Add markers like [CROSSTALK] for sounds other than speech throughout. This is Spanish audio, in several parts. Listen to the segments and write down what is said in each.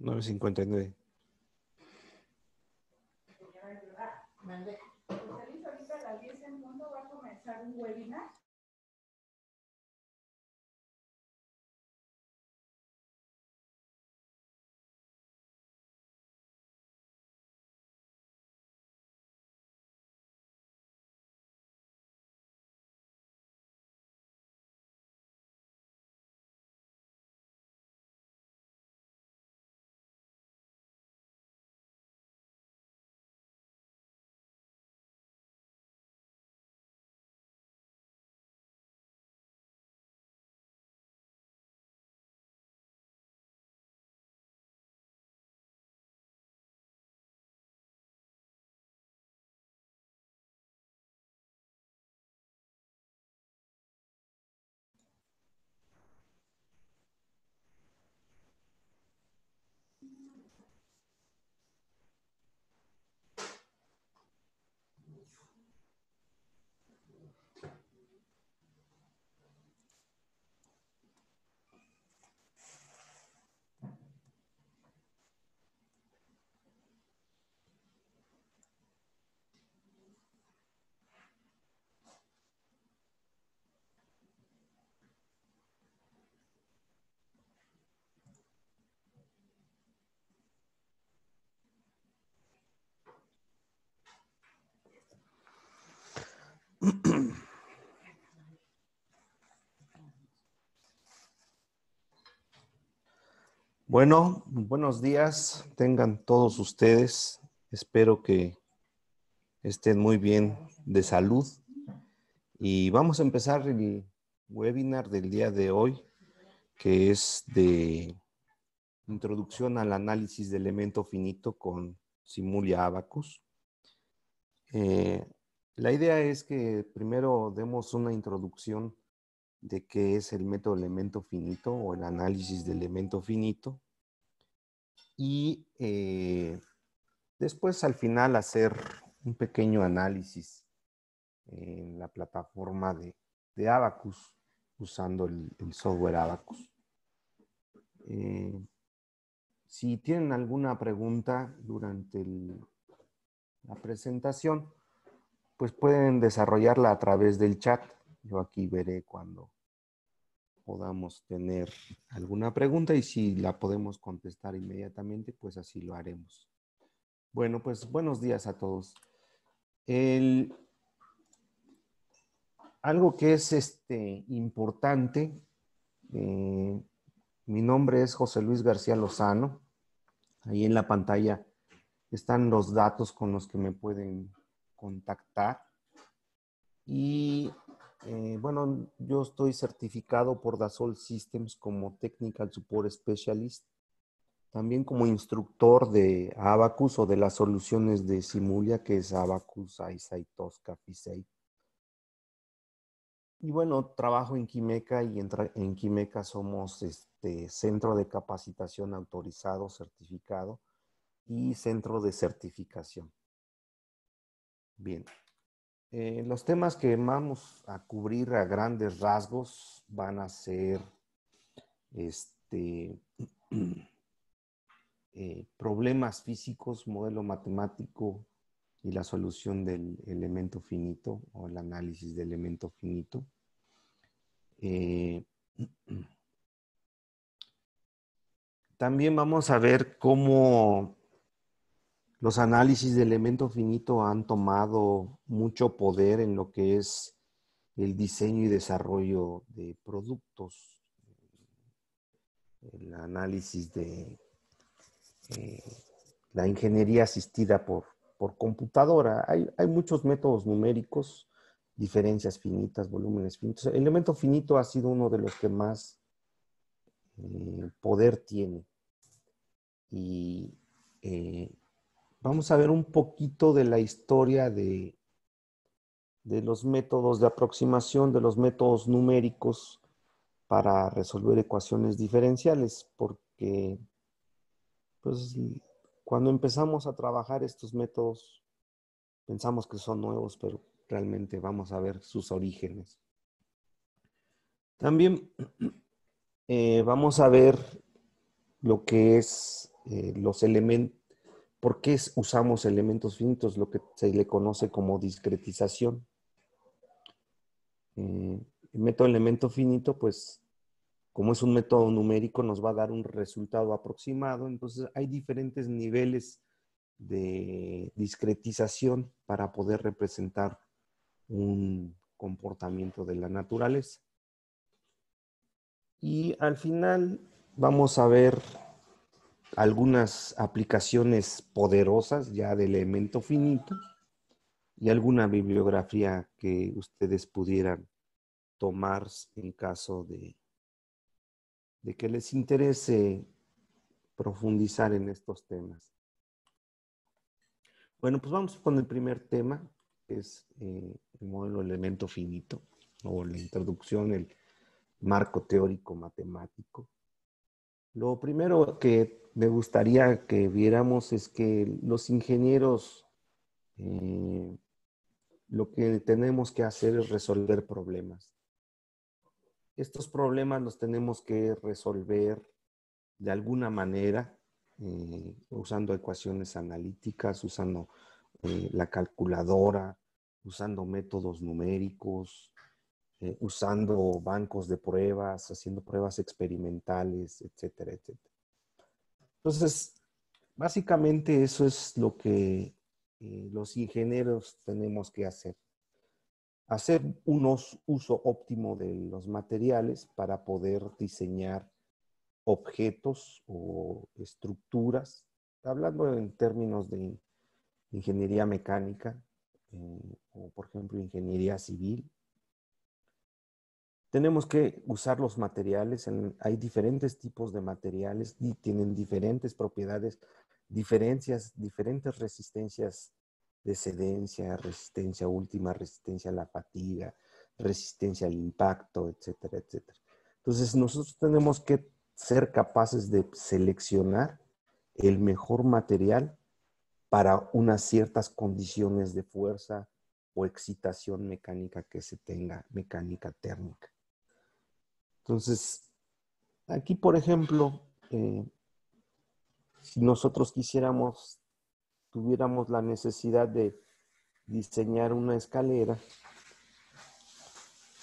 9.59. Vale. Pues ahorita a las 10 en punto va a comenzar un webinar Bueno, buenos días, tengan todos ustedes. Espero que estén muy bien de salud. Y vamos a empezar el webinar del día de hoy, que es de introducción al análisis de elemento finito con Simulia Abacus. Eh, la idea es que primero demos una introducción de qué es el método elemento finito o el análisis de elemento finito. Y eh, después al final hacer un pequeño análisis en la plataforma de, Abacus usando el, software Abacus. Eh, si tienen alguna pregunta durante la presentación, pues pueden desarrollarla a través del chat. Yo aquí veré cuando podamos tener alguna pregunta y si la podemos contestar inmediatamente, pues así lo haremos. Bueno, pues buenos días a todos. El, algo que es este, importante, eh, mi nombre es José Luis García Lozano. Ahí en la pantalla están los datos con los que me pueden contactar. Y eh, bueno, yo estoy certificado por Dassault Systems como Technical Support Specialist, también como instructor de Abacus o de las soluciones de Simulia, que es Abacus, ISAI, Tosca, Y bueno, trabajo en Quimeca y en, en Quimeca somos este centro de capacitación autorizado, certificado y centro de certificación. Bien, eh, los temas que vamos a cubrir a grandes rasgos van a ser este, [CLEARS THROAT] eh, problemas físicos, modelo matemático y la solución del elemento finito o el análisis del elemento finito. Eh, [CLEARS THROAT] también vamos a ver cómo los análisis de elemento finito han tomado mucho poder en lo que es el diseño y desarrollo de productos, el análisis de eh, la ingeniería asistida por, computadora. Hay, muchos métodos numéricos, diferencias finitas, volúmenes finitos. El elemento finito ha sido uno de los que más eh, poder tiene. Y eh, vamos a ver un poquito de la historia de, de los métodos de aproximación, de los métodos numéricos para resolver ecuaciones diferenciales, porque pues, cuando empezamos a trabajar estos métodos, pensamos que son nuevos, pero realmente vamos a ver sus orígenes. También eh, vamos a ver lo que es eh, los elementos ¿Por qué usamos elementos finitos, lo que se le conoce como discretización? Eh, el método elemento finito, pues como es un método numérico, nos va a dar un resultado aproximado. Entonces hay diferentes niveles de discretización para poder representar un comportamiento de la naturaleza. Y al final vamos a ver algunas aplicaciones poderosas ya del elemento finito y alguna bibliografía que ustedes pudieran tomar en caso de, de que les interese profundizar en estos temas. Bueno, pues vamos con el primer tema, que es eh, el modelo elemento finito, o la introducción, el marco teórico matemático lo primero que me gustaría que viéramos es que los ingenieros eh, lo que tenemos que hacer es resolver problemas. Estos problemas los tenemos que resolver de alguna manera eh, usando ecuaciones analíticas, usando eh, la calculadora, usando métodos numéricos, eh, usando bancos de pruebas, haciendo pruebas experimentales, etcétera, etcétera. Entonces, básicamente eso es lo que eh, los ingenieros tenemos que hacer. Hacer un uso óptimo de los materiales para poder diseñar objetos o estructuras, hablando en términos de ingeniería mecánica, eh, o por ejemplo ingeniería civil, tenemos que usar los materiales, hay diferentes tipos de materiales y tienen diferentes propiedades, diferencias, diferentes resistencias de cedencia, resistencia última, resistencia a la fatiga, resistencia al impacto, etcétera, etcétera. Entonces nosotros tenemos que ser capaces de seleccionar el mejor material para unas ciertas condiciones de fuerza o excitación mecánica que se tenga, mecánica térmica. Entonces, aquí, por ejemplo, eh, si nosotros quisiéramos, tuviéramos la necesidad de diseñar una escalera,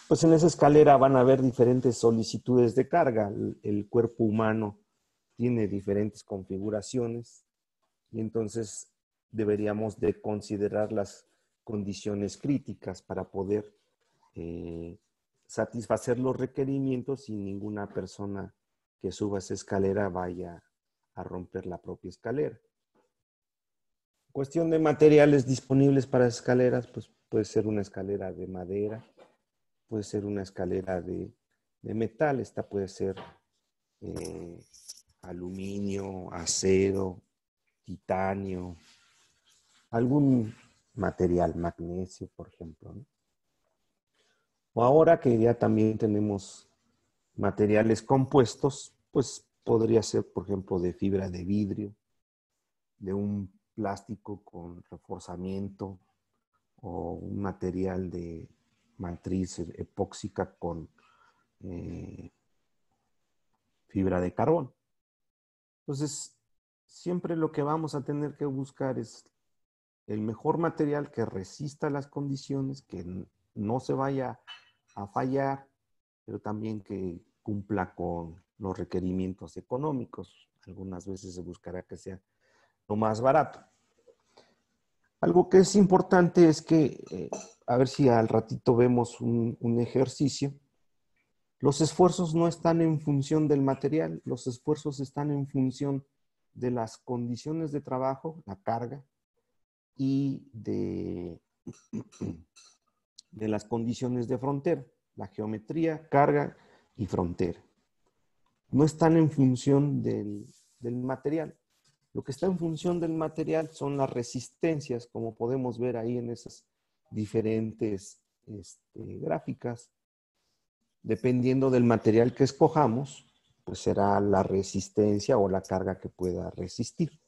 pues en esa escalera van a haber diferentes solicitudes de carga. El, cuerpo humano tiene diferentes configuraciones y entonces deberíamos de considerar las condiciones críticas para poder eh, satisfacer los requerimientos sin ninguna persona que suba esa escalera vaya a romper la propia escalera. Cuestión de materiales disponibles para escaleras, pues puede ser una escalera de madera, puede ser una escalera de, metal, esta puede ser eh, aluminio, acero, titanio, algún material, magnesio, por ejemplo ahora que ya también tenemos materiales compuestos, pues podría ser, por ejemplo, de fibra de vidrio, de un plástico con reforzamiento o un material de matriz e-, epóxica con eh, fibra de carbón. Entonces, siempre lo que vamos a tener que buscar es el mejor material que resista las condiciones, que no se vaya a fallar, pero también que cumpla con los requerimientos económicos. Algunas veces se buscará que sea lo más barato. Algo que es importante es que, eh, a ver si al ratito vemos un ejercicio, los esfuerzos no están en función del material, los esfuerzos están en función de las condiciones de trabajo, la carga, y de de las condiciones de frontera, la geometría, carga y frontera. No están en función del, material. Lo que está en función del material son las resistencias, como podemos ver ahí en esas diferentes este, gráficas. Dependiendo del material que escojamos, pues será la resistencia o la carga que pueda resistir.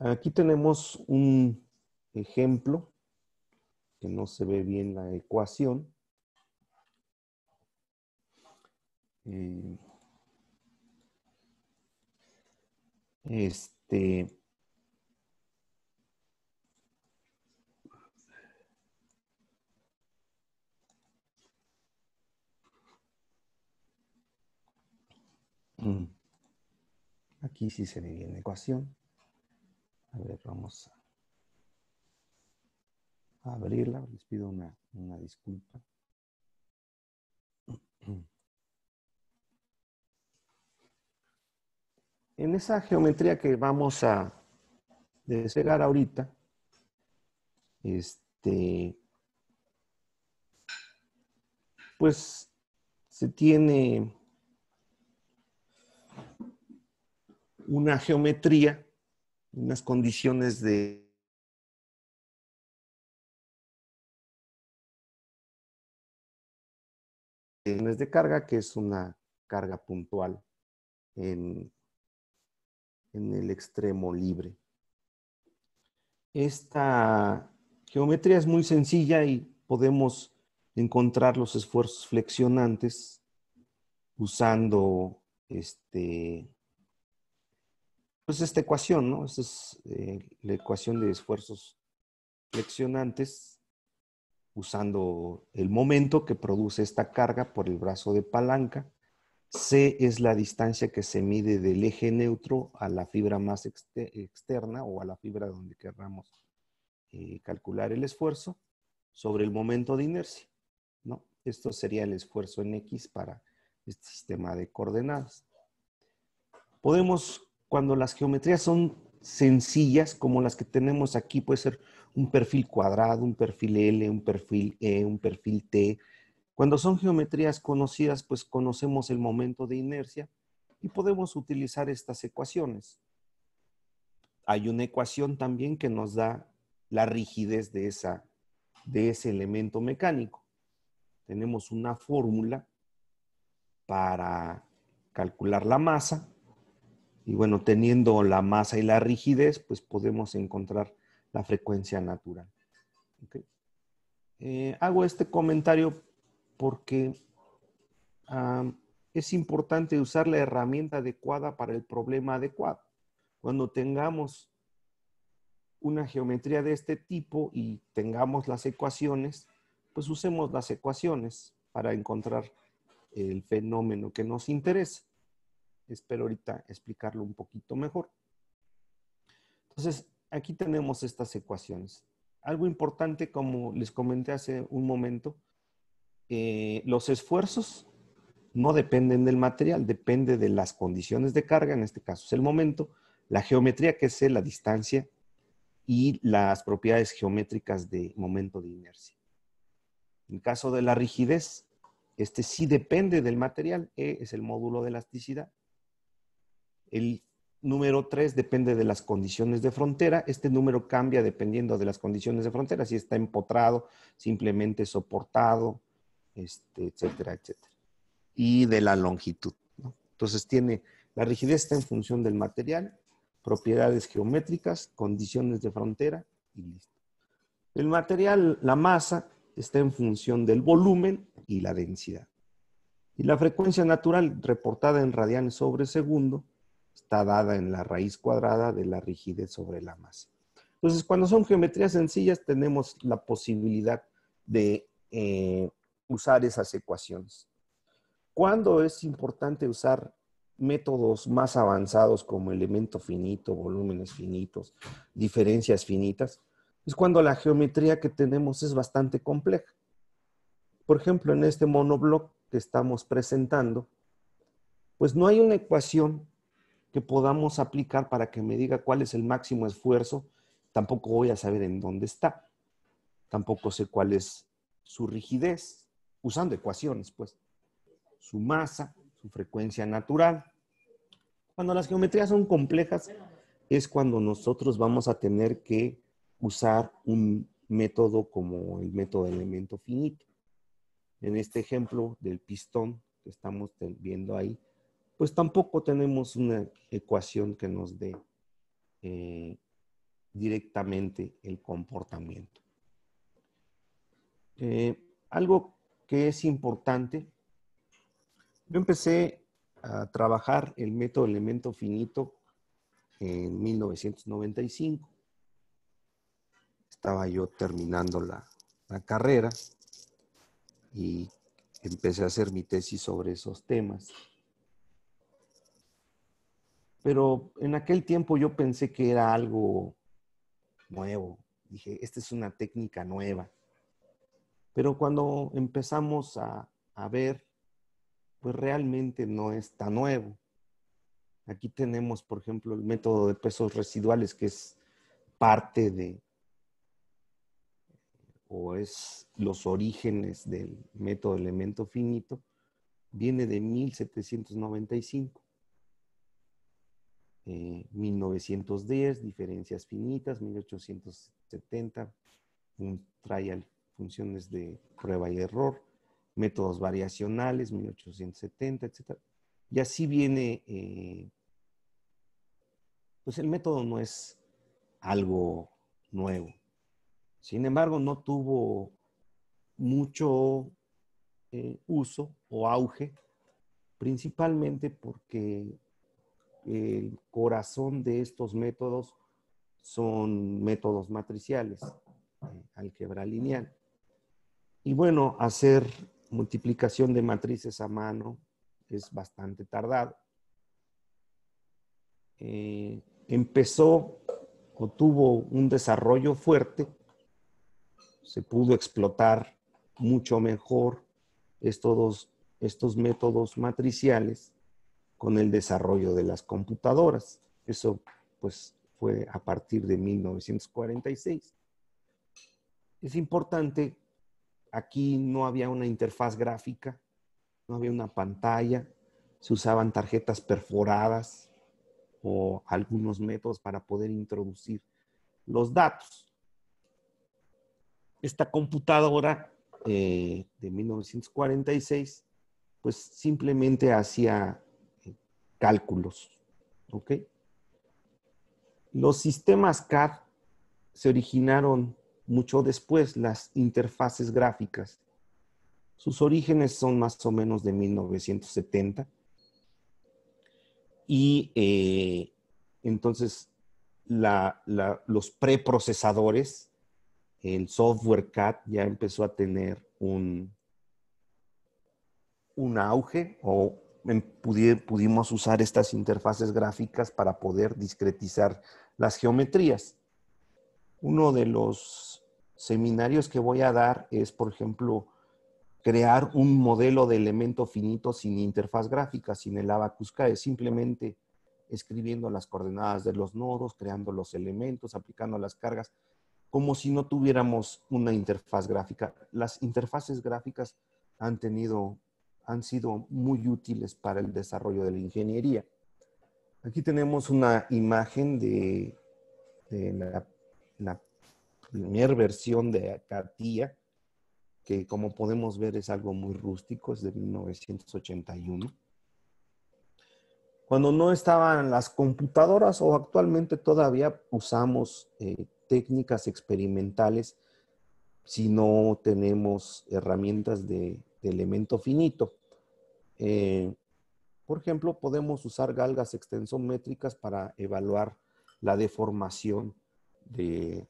Aquí tenemos un ejemplo que no se ve bien la ecuación. Eh, este. Mm, aquí sí se ve bien la ecuación. A ver, vamos a abrirla. Les pido una, una disculpa. En esa geometría que vamos a despegar ahorita, este, pues se tiene una geometría, unas condiciones de de carga, que es una carga puntual en, el extremo libre. Esta geometría es muy sencilla y podemos encontrar los esfuerzos flexionantes usando este, pues esta ecuación, ¿no? Esta es eh, la ecuación de esfuerzos flexionantes usando el momento que produce esta carga por el brazo de palanca. C es la distancia que se mide del eje neutro a la fibra más externa o a la fibra donde querramos eh, calcular el esfuerzo sobre el momento de inercia. ¿no? Esto sería el esfuerzo en X para este sistema de coordenadas. Podemos, cuando las geometrías son sencillas, como las que tenemos aquí, puede ser un perfil cuadrado, un perfil L, un perfil E, un perfil T. Cuando son geometrías conocidas, pues conocemos el momento de inercia y podemos utilizar estas ecuaciones. Hay una ecuación también que nos da la rigidez de, esa, de ese elemento mecánico. Tenemos una fórmula para calcular la masa y bueno, teniendo la masa y la rigidez, pues podemos encontrar la frecuencia natural. Eh, hago este comentario porque es importante usar la herramienta adecuada para el problema adecuado. Cuando tengamos una geometría de este tipo y tengamos las ecuaciones, pues usemos las ecuaciones para encontrar el fenómeno que nos interesa. Espero ahorita explicarlo un poquito mejor. Entonces, aquí tenemos estas ecuaciones. Algo importante, como les comenté hace un momento, eh, los esfuerzos no dependen del material, depende de las condiciones de carga, en este caso es el momento, la geometría que es la distancia y las propiedades geométricas de momento de inercia. En caso de la rigidez, este sí depende del material, E es el módulo de elasticidad. El número 3 depende de las condiciones de frontera. Este número cambia dependiendo de las condiciones de frontera, si está empotrado, simplemente soportado, este, etcétera, etcétera. Y de la longitud. Entonces tiene, la rigidez está en función del material, propiedades geométricas, condiciones de frontera y listo. El material, la masa, está en función del volumen y la densidad. Y la frecuencia natural reportada en radianes sobre segundo está dada en la raíz cuadrada de la rigidez sobre la masa. Entonces, cuando son geometrías sencillas, tenemos la posibilidad de eh, usar esas ecuaciones. ¿Cuándo es importante usar métodos más avanzados como elemento finito, volúmenes finitos, diferencias finitas? Es cuando la geometría que tenemos es bastante compleja. Por ejemplo, en este monobloc que estamos presentando, pues no hay una ecuación que podamos aplicar para que me diga cuál es el máximo esfuerzo, tampoco voy a saber en dónde está. Tampoco sé cuál es su rigidez, usando ecuaciones, pues. Su masa, su frecuencia natural. Cuando las geometrías son complejas, es cuando nosotros vamos a tener que usar un método como el método de elemento finito. En este ejemplo del pistón que estamos viendo ahí, pues tampoco tenemos una ecuación que nos dé eh, directamente el comportamiento. Eh, algo que es importante, yo empecé a trabajar el método elemento finito en 1995. Estaba yo terminando la carrera y empecé a hacer mi tesis sobre esos temas pero en aquel tiempo yo pensé que era algo nuevo. Dije, esta es una técnica nueva. Pero cuando empezamos a, a ver, pues realmente no es tan nuevo. Aquí tenemos, por ejemplo, el método de pesos residuales, que es parte de, o es los orígenes del método elemento finito, viene de 1795. 1910, eh, diferencias finitas, 1870, un trial, funciones de prueba y error, métodos variacionales, 1870, etc. Y así viene, eh, pues el método no es algo nuevo. Sin embargo, no tuvo mucho eh, uso o auge, principalmente porque el corazón de estos métodos son métodos matriciales, eh, álgebra lineal. Y bueno, hacer multiplicación de matrices a mano es bastante tardado. Eh, empezó o tuvo un desarrollo fuerte, se pudo explotar mucho mejor estos, estos métodos matriciales con el desarrollo de las computadoras. Eso pues fue a partir de 1946. Es importante, aquí no había una interfaz gráfica, no había una pantalla, se usaban tarjetas perforadas o algunos métodos para poder introducir los datos. Esta computadora eh, de 1946, pues simplemente hacía cálculos. ¿ok? Los sistemas CAD se originaron mucho después, las interfaces gráficas. Sus orígenes son más o menos de 1970. Y eh, entonces los preprocesadores, el software CAD ya empezó a tener un, un auge o pudimos usar estas interfaces gráficas para poder discretizar las geometrías. Uno de los seminarios que voy a dar es, por ejemplo, crear un modelo de elemento finito sin interfaz gráfica, sin el abacus CAE, simplemente escribiendo las coordenadas de los nodos, creando los elementos, aplicando las cargas, como si no tuviéramos una interfaz gráfica. Las interfaces gráficas han tenido han sido muy útiles para el desarrollo de la ingeniería. Aquí tenemos una imagen de, la, primera versión de Acatia, que como podemos ver es algo muy rústico, es de 1981. Cuando no estaban las computadoras o actualmente todavía usamos eh, técnicas experimentales si no tenemos herramientas de de elemento finito. Eh, por ejemplo, podemos usar galgas extensométricas para evaluar la deformación este,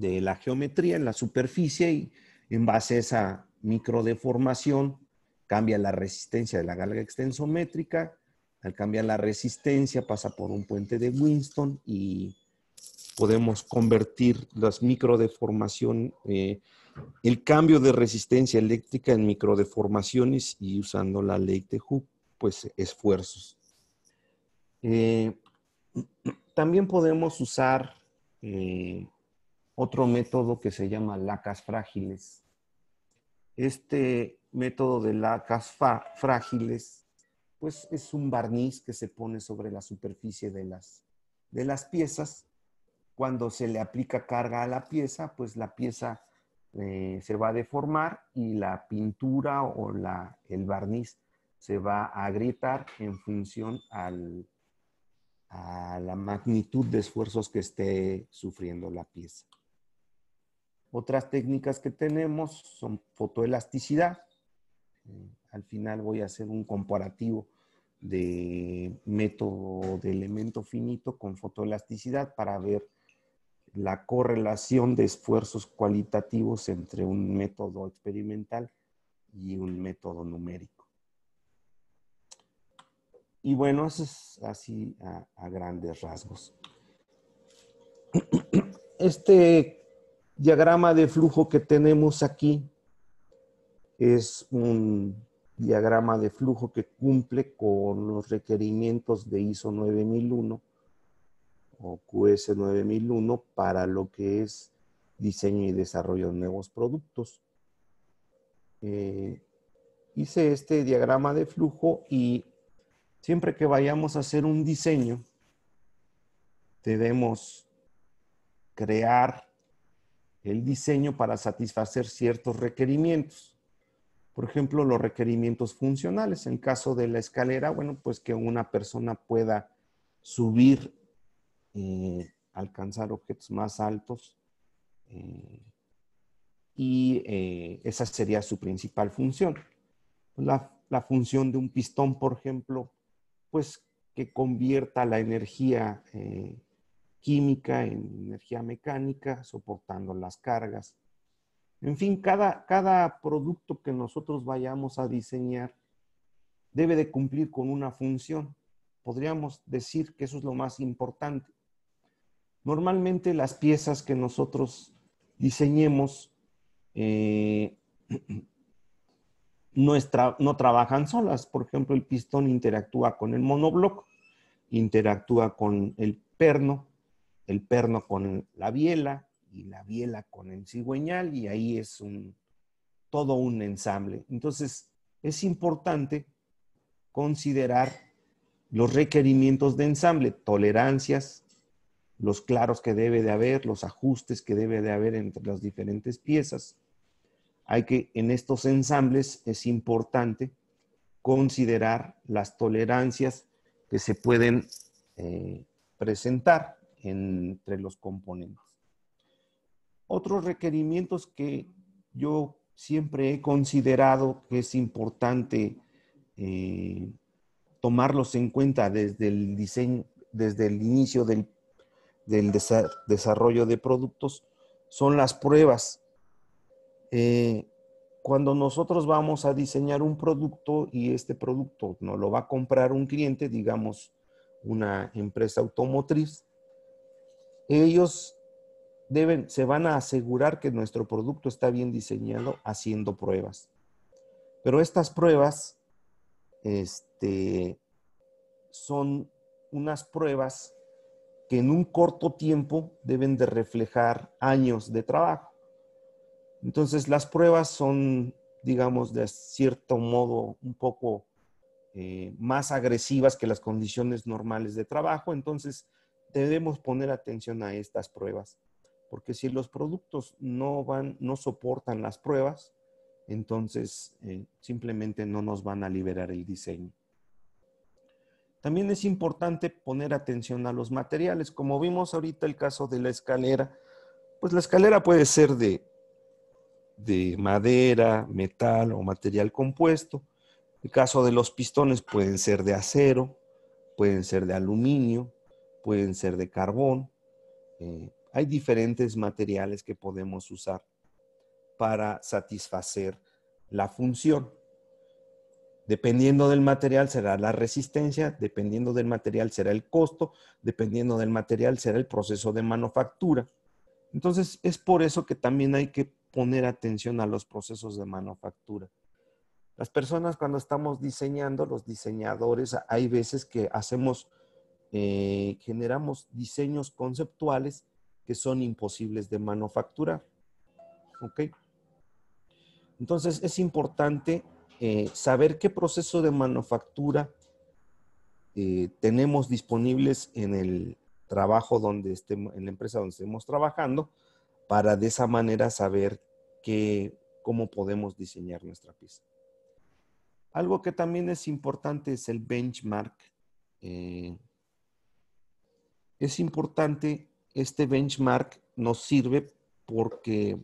de, la geometría en la superficie y en base a esa microdeformación cambia la resistencia de la galga extensométrica. Al cambiar la resistencia pasa por un puente de Winston y podemos convertir las microdeformaciones eh, el cambio de resistencia eléctrica en microdeformaciones y usando la ley de Hooke, pues esfuerzos. Eh, también podemos usar eh, otro método que se llama lacas frágiles. Este método de lacas frágiles, pues es un barniz que se pone sobre la superficie de las, de las piezas. Cuando se le aplica carga a la pieza, pues la pieza eh, se va a deformar y la pintura o la, el barniz se va a agrietar en función a la magnitud de esfuerzos que esté sufriendo la pieza. Otras técnicas que tenemos son fotoelasticidad. Eh, al final voy a hacer un comparativo de método de elemento finito con fotoelasticidad para ver la correlación de esfuerzos cualitativos entre un método experimental y un método numérico. Y bueno, es así a grandes rasgos. [CLEARS THROAT] Este diagrama de flujo que tenemos aquí es un diagrama de flujo que cumple con los requerimientos de ISO 9001 o QS9001 para lo que es diseño y desarrollo de nuevos productos. Eh, hice este diagrama de flujo y siempre que vayamos a hacer un diseño, debemos crear el diseño para satisfacer ciertos requerimientos. Por ejemplo, los requerimientos funcionales. En caso de la escalera, bueno, pues que una persona pueda subir eh, alcanzar objetos más altos. Eh, y eh, esa sería su principal función. La, la, función de un pistón, por ejemplo, pues que convierta la energía química en energía mecánica, soportando las cargas. En fin, cada, cada producto que nosotros vayamos a diseñar debe de cumplir con una función. Podríamos decir que eso es lo más importante. Normalmente las piezas que nosotros diseñemos eh, [CLEARS THROAT] no, trabajan solas. Por ejemplo, el pistón interactúa con el monobloc, interactúa con el perno, el perno con la biela y la biela con el cigüeñal y ahí es todo un ensamble. Entonces, es importante considerar los requerimientos de ensamble, tolerancias, los claros que debe de haber, los ajustes que debe de haber entre las diferentes piezas. Hay que, en estos ensambles es importante considerar las tolerancias que se pueden eh, presentar entre los componentes. Otros requerimientos que yo siempre he considerado que es importante eh, tomarlos en cuenta desde el diseño, desde el inicio del del desarrollo de productos son las pruebas. Eh, cuando nosotros vamos a diseñar un producto y este producto nos lo va a comprar un cliente, digamos una empresa automotriz, ellos deben, se van a asegurar que nuestro producto está bien diseñado haciendo pruebas. Pero estas pruebas este, son unas pruebas que en un corto tiempo deben de reflejar años de trabajo. Entonces las pruebas son, digamos, de cierto modo un poco eh, más agresivas que las condiciones normales de trabajo. Entonces debemos poner atención a estas pruebas, porque si los productos no van, no soportan las pruebas, entonces eh, simplemente no nos van a liberar el diseño. También es importante poner atención a los materiales. Como vimos ahorita el caso de la escalera, pues la escalera puede ser de, madera, metal o material compuesto. El caso de los pistones pueden ser de acero, pueden ser de aluminio, pueden ser de carbón. Eh, hay diferentes materiales que podemos usar para satisfacer la función. Dependiendo del material será la resistencia, dependiendo del material será el costo, dependiendo del material será el proceso de manufactura. Entonces, es por eso que también hay que poner atención a los procesos de manufactura. Las personas cuando estamos diseñando, los diseñadores, hay veces que hacemos, eh, generamos diseños conceptuales que son imposibles de manufacturar. ¿Ok? Entonces, es importante eh, saber qué proceso de manufactura eh, tenemos disponibles en el trabajo donde estemos, en la empresa donde estemos trabajando, para de esa manera saber cómo podemos diseñar nuestra pieza. Algo que también es importante es el benchmark. Eh, es importante, este benchmark nos sirve porque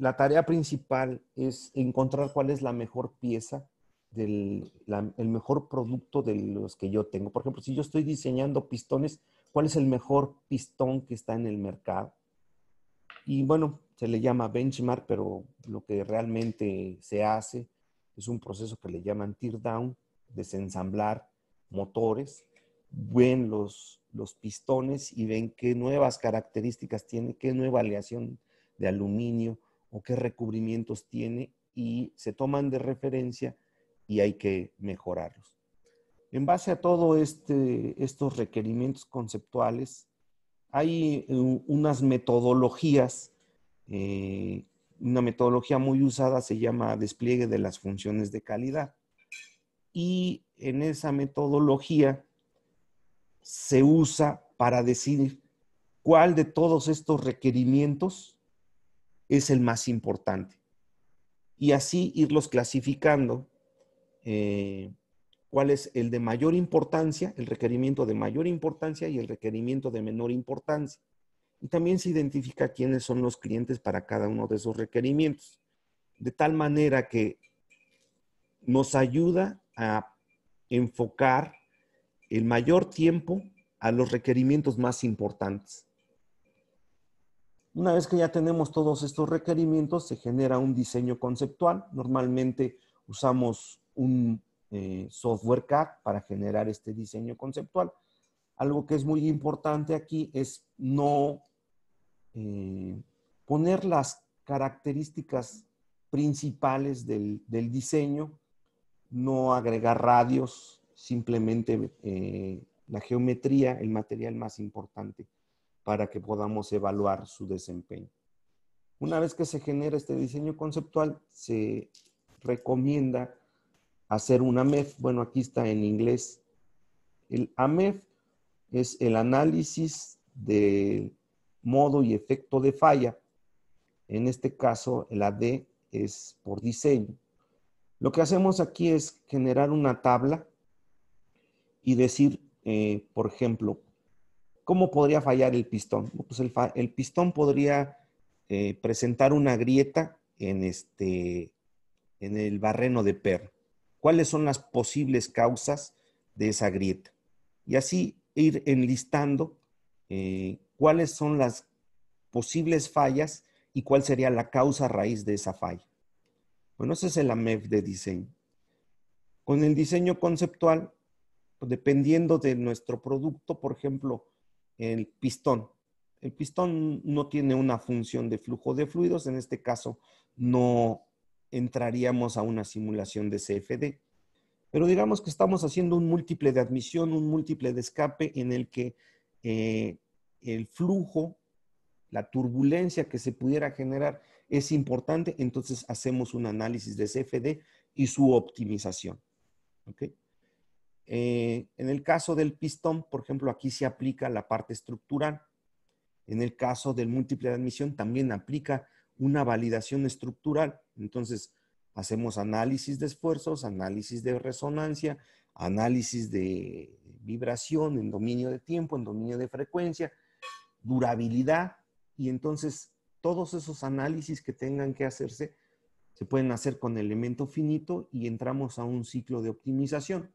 la tarea principal es encontrar cuál es la mejor pieza, el mejor producto de los que yo tengo. Por ejemplo, si yo estoy diseñando pistones, ¿cuál es el mejor pistón que está en el mercado? Y bueno, se le llama benchmark, pero lo que realmente se hace es un proceso que le llaman teardown, desensamblar motores, ven los, los pistones y ven qué nuevas características tiene, qué nueva aleación de aluminio, o qué recubrimientos tiene y se toman de referencia y hay que mejorarlos. En base a todos este, estos requerimientos conceptuales, hay unas metodologías, eh, una metodología muy usada se llama despliegue de las funciones de calidad. Y en esa metodología se usa para decidir cuál de todos estos requerimientos es el más importante. Y así irlos clasificando eh, cuál es el de mayor importancia, el requerimiento de mayor importancia y el requerimiento de menor importancia. Y también se identifica quiénes son los clientes para cada uno de esos requerimientos. De tal manera que nos ayuda a enfocar el mayor tiempo a los requerimientos más importantes. Una vez que ya tenemos todos estos requerimientos, se genera un diseño conceptual. Normalmente usamos un eh, software CAD para generar este diseño conceptual. Algo que es muy importante aquí es no eh, poner las características principales del, diseño, no agregar radios, simplemente eh, la geometría, el material más importante para que podamos evaluar su desempeño. Una vez que se genera este diseño conceptual, se recomienda hacer un AMEF. Bueno, aquí está en inglés. El AMEF es el análisis del modo y efecto de falla. En este caso, la AD es por diseño. Lo que hacemos aquí es generar una tabla y decir, eh, por ejemplo, ¿Cómo podría fallar el pistón? Pues el, pistón podría eh, presentar una grieta en, este, en el barreno de perro. ¿Cuáles son las posibles causas de esa grieta? Y así ir enlistando eh, cuáles son las posibles fallas y cuál sería la causa raíz de esa falla. Bueno, ese es el AMEF de diseño. Con el diseño conceptual, pues, dependiendo de nuestro producto, por ejemplo, el pistón. El pistón no tiene una función de flujo de fluidos, en este caso no entraríamos a una simulación de CFD. Pero digamos que estamos haciendo un múltiple de admisión, un múltiple de escape en el que eh, el flujo, la turbulencia que se pudiera generar es importante, entonces hacemos un análisis de CFD y su optimización. Eh, en el caso del pistón, por ejemplo, aquí se aplica la parte estructural. En el caso del múltiple de admisión también aplica una validación estructural. Entonces, hacemos análisis de esfuerzos, análisis de resonancia, análisis de vibración en dominio de tiempo, en dominio de frecuencia, durabilidad, y entonces todos esos análisis que tengan que hacerse se pueden hacer con elemento finito y entramos a un ciclo de optimización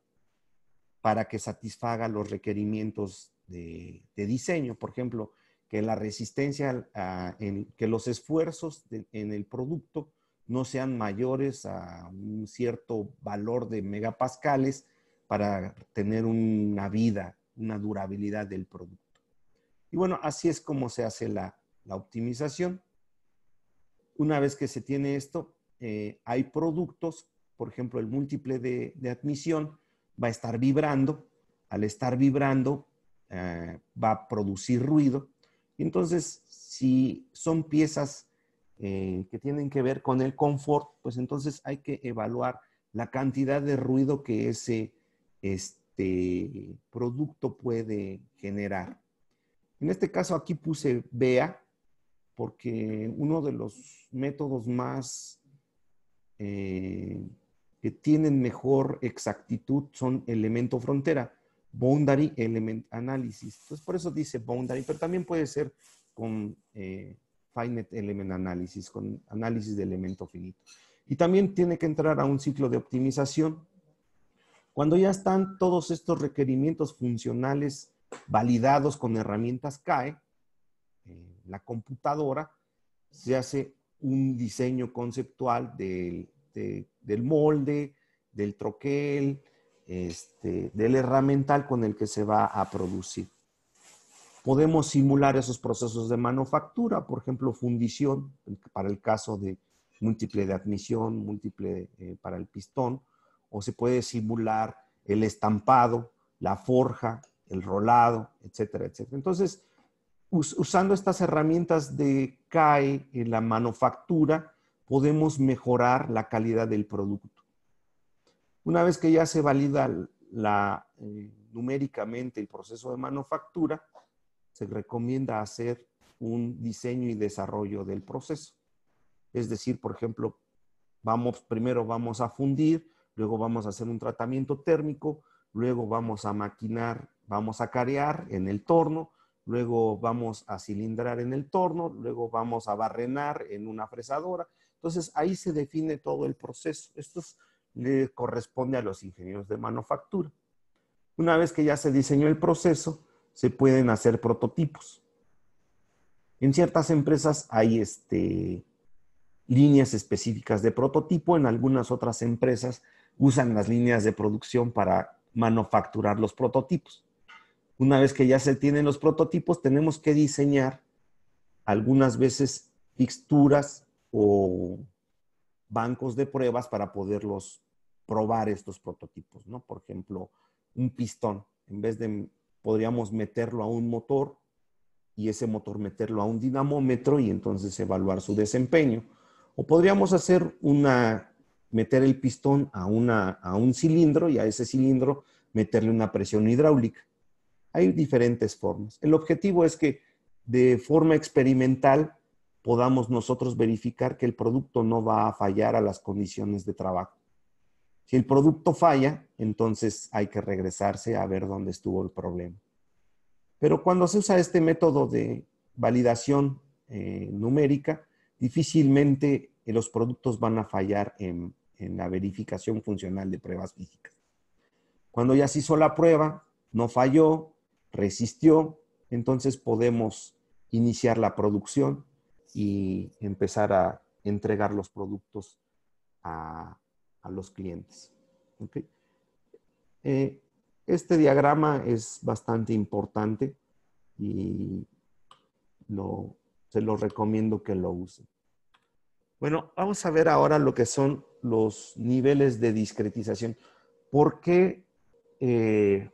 para que satisfaga los requerimientos de, diseño. Por ejemplo, que la resistencia, que los esfuerzos en el producto no sean mayores a un cierto valor de megapascales para tener una vida, una durabilidad del producto. Y bueno, así es como se hace la, optimización. Una vez que se tiene esto, eh, hay productos, por ejemplo, el múltiple de admisión, va a estar vibrando, al estar vibrando eh, va a producir ruido. Y entonces, si son piezas eh, que tienen que ver con el confort, pues entonces hay que evaluar la cantidad de ruido que ese este, producto puede generar. En este caso aquí puse BEA porque uno de los métodos más eh, que tienen mejor exactitud son elemento frontera, boundary element analysis. Entonces, por eso dice boundary, pero también puede ser con eh, finite element analysis, con análisis de elemento finito. Y también tiene que entrar a un ciclo de optimización. Cuando ya están todos estos requerimientos funcionales validados con herramientas CAE, eh, la computadora se hace un diseño conceptual del de del molde, del troquel, este, del herramental con el que se va a producir. Podemos simular esos procesos de manufactura, por ejemplo, fundición, para el caso de múltiple de admisión, múltiple eh, para el pistón, o se puede simular el estampado, la forja, el rolado, etcétera, etcétera. Entonces, usando estas herramientas de CAE en la manufactura, podemos mejorar la calidad del producto. Una vez que ya se valida la, eh, numéricamente el proceso de manufactura, se recomienda hacer un diseño y desarrollo del proceso. Es decir, por ejemplo, vamos, primero vamos a fundir, luego vamos a hacer un tratamiento térmico, luego vamos a maquinar, vamos a carear en el torno, luego vamos a cilindrar en el torno, luego vamos a barrenar en una fresadora, entonces, ahí se define todo el proceso. Esto le corresponde a los ingenieros de manufactura. Una vez que ya se diseñó el proceso, se pueden hacer prototipos. En ciertas empresas hay este, líneas específicas de prototipo, en algunas otras empresas usan las líneas de producción para manufacturar los prototipos. Una vez que ya se tienen los prototipos, tenemos que diseñar algunas veces fixturas o bancos de pruebas para poderlos probar estos prototipos, ¿no? Por ejemplo, un pistón, en vez de podríamos meterlo a un motor y ese motor meterlo a un dinamómetro y entonces evaluar su desempeño. O podríamos hacer una, meter el pistón a, una, a un cilindro y a ese cilindro meterle una presión hidráulica. Hay diferentes formas. El objetivo es que de forma experimental podamos nosotros verificar que el producto no va a fallar a las condiciones de trabajo. Si el producto falla, entonces hay que regresarse a ver dónde estuvo el problema. Pero cuando se usa este método de validación eh, numérica, difícilmente los productos van a fallar en, en la verificación funcional de pruebas físicas. Cuando ya se hizo la prueba, no falló, resistió, entonces podemos iniciar la producción y empezar a entregar los productos a, los clientes. Eh, este diagrama es bastante importante y se lo recomiendo que lo use. Bueno, vamos a ver ahora lo que son los niveles de discretización. ¿Por qué eh,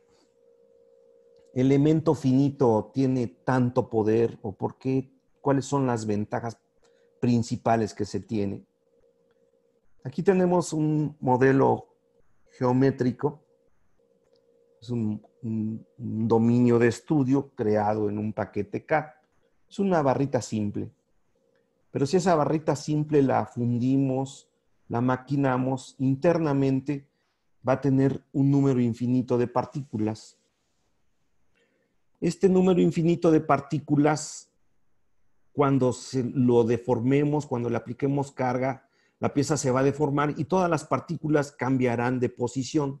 elemento finito tiene tanto poder o por qué cuáles son las ventajas principales que se tiene. Aquí tenemos un modelo geométrico, es un, dominio de estudio creado en un paquete CAD. Es una barrita simple. Pero si esa barrita simple la fundimos, la maquinamos internamente, va a tener un número infinito de partículas. Este número infinito de partículas cuando lo deformemos, cuando le apliquemos carga, la pieza se va a deformar y todas las partículas cambiarán de posición.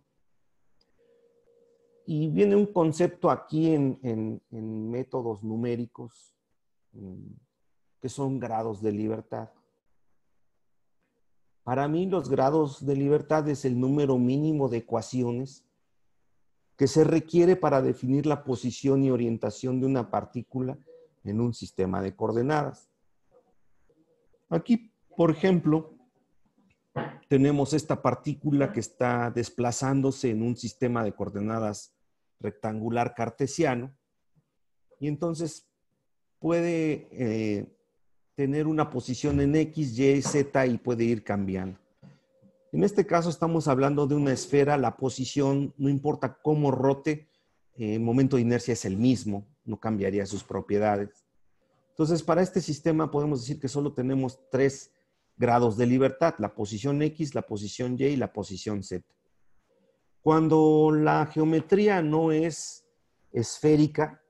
Y viene un concepto aquí en métodos numéricos que son grados de libertad. Para mí los grados de libertad es el número mínimo de ecuaciones que se requiere para definir la posición y orientación de una partícula en un sistema de coordenadas. Aquí, por ejemplo, tenemos esta partícula que está desplazándose en un sistema de coordenadas rectangular cartesiano y entonces puede eh, tener una posición en X, Y, Z y puede ir cambiando. En este caso estamos hablando de una esfera, la posición, no importa cómo rote, eh, el momento de inercia es el mismo no cambiaría sus propiedades. Entonces, para este sistema podemos decir que solo tenemos tres grados de libertad, la posición X, la posición Y y la posición Z. Cuando la geometría no es esférica,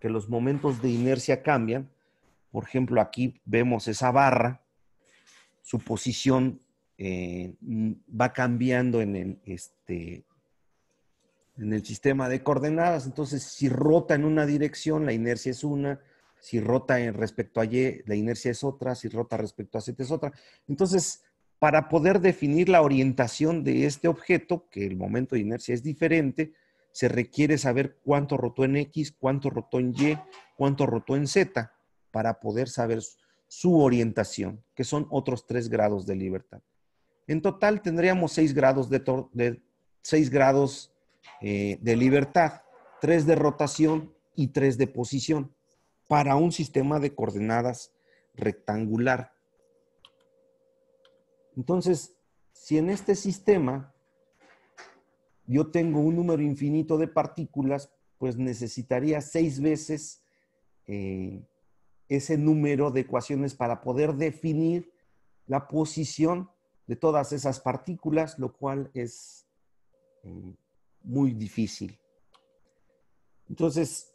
que los momentos de inercia cambian, por ejemplo, aquí vemos esa barra, su posición eh, va cambiando en el, este, en el sistema de coordenadas. Entonces, si rota en una dirección, la inercia es una. Si rota en respecto a Y, la inercia es otra. Si rota respecto a Z, es otra. Entonces, para poder definir la orientación de este objeto, que el momento de inercia es diferente, se requiere saber cuánto rotó en X, cuánto rotó en Y, cuánto rotó en Z, para poder saber su orientación, que son otros tres grados de libertad. En total tendríamos seis grados de, de, seis grados eh, de libertad, tres de rotación y tres de posición para un sistema de coordenadas rectangular. Entonces, si en este sistema yo tengo un número infinito de partículas, pues necesitaría seis veces eh, ese número de ecuaciones para poder definir la posición de todas esas partículas, lo cual es eh, muy difícil. Entonces,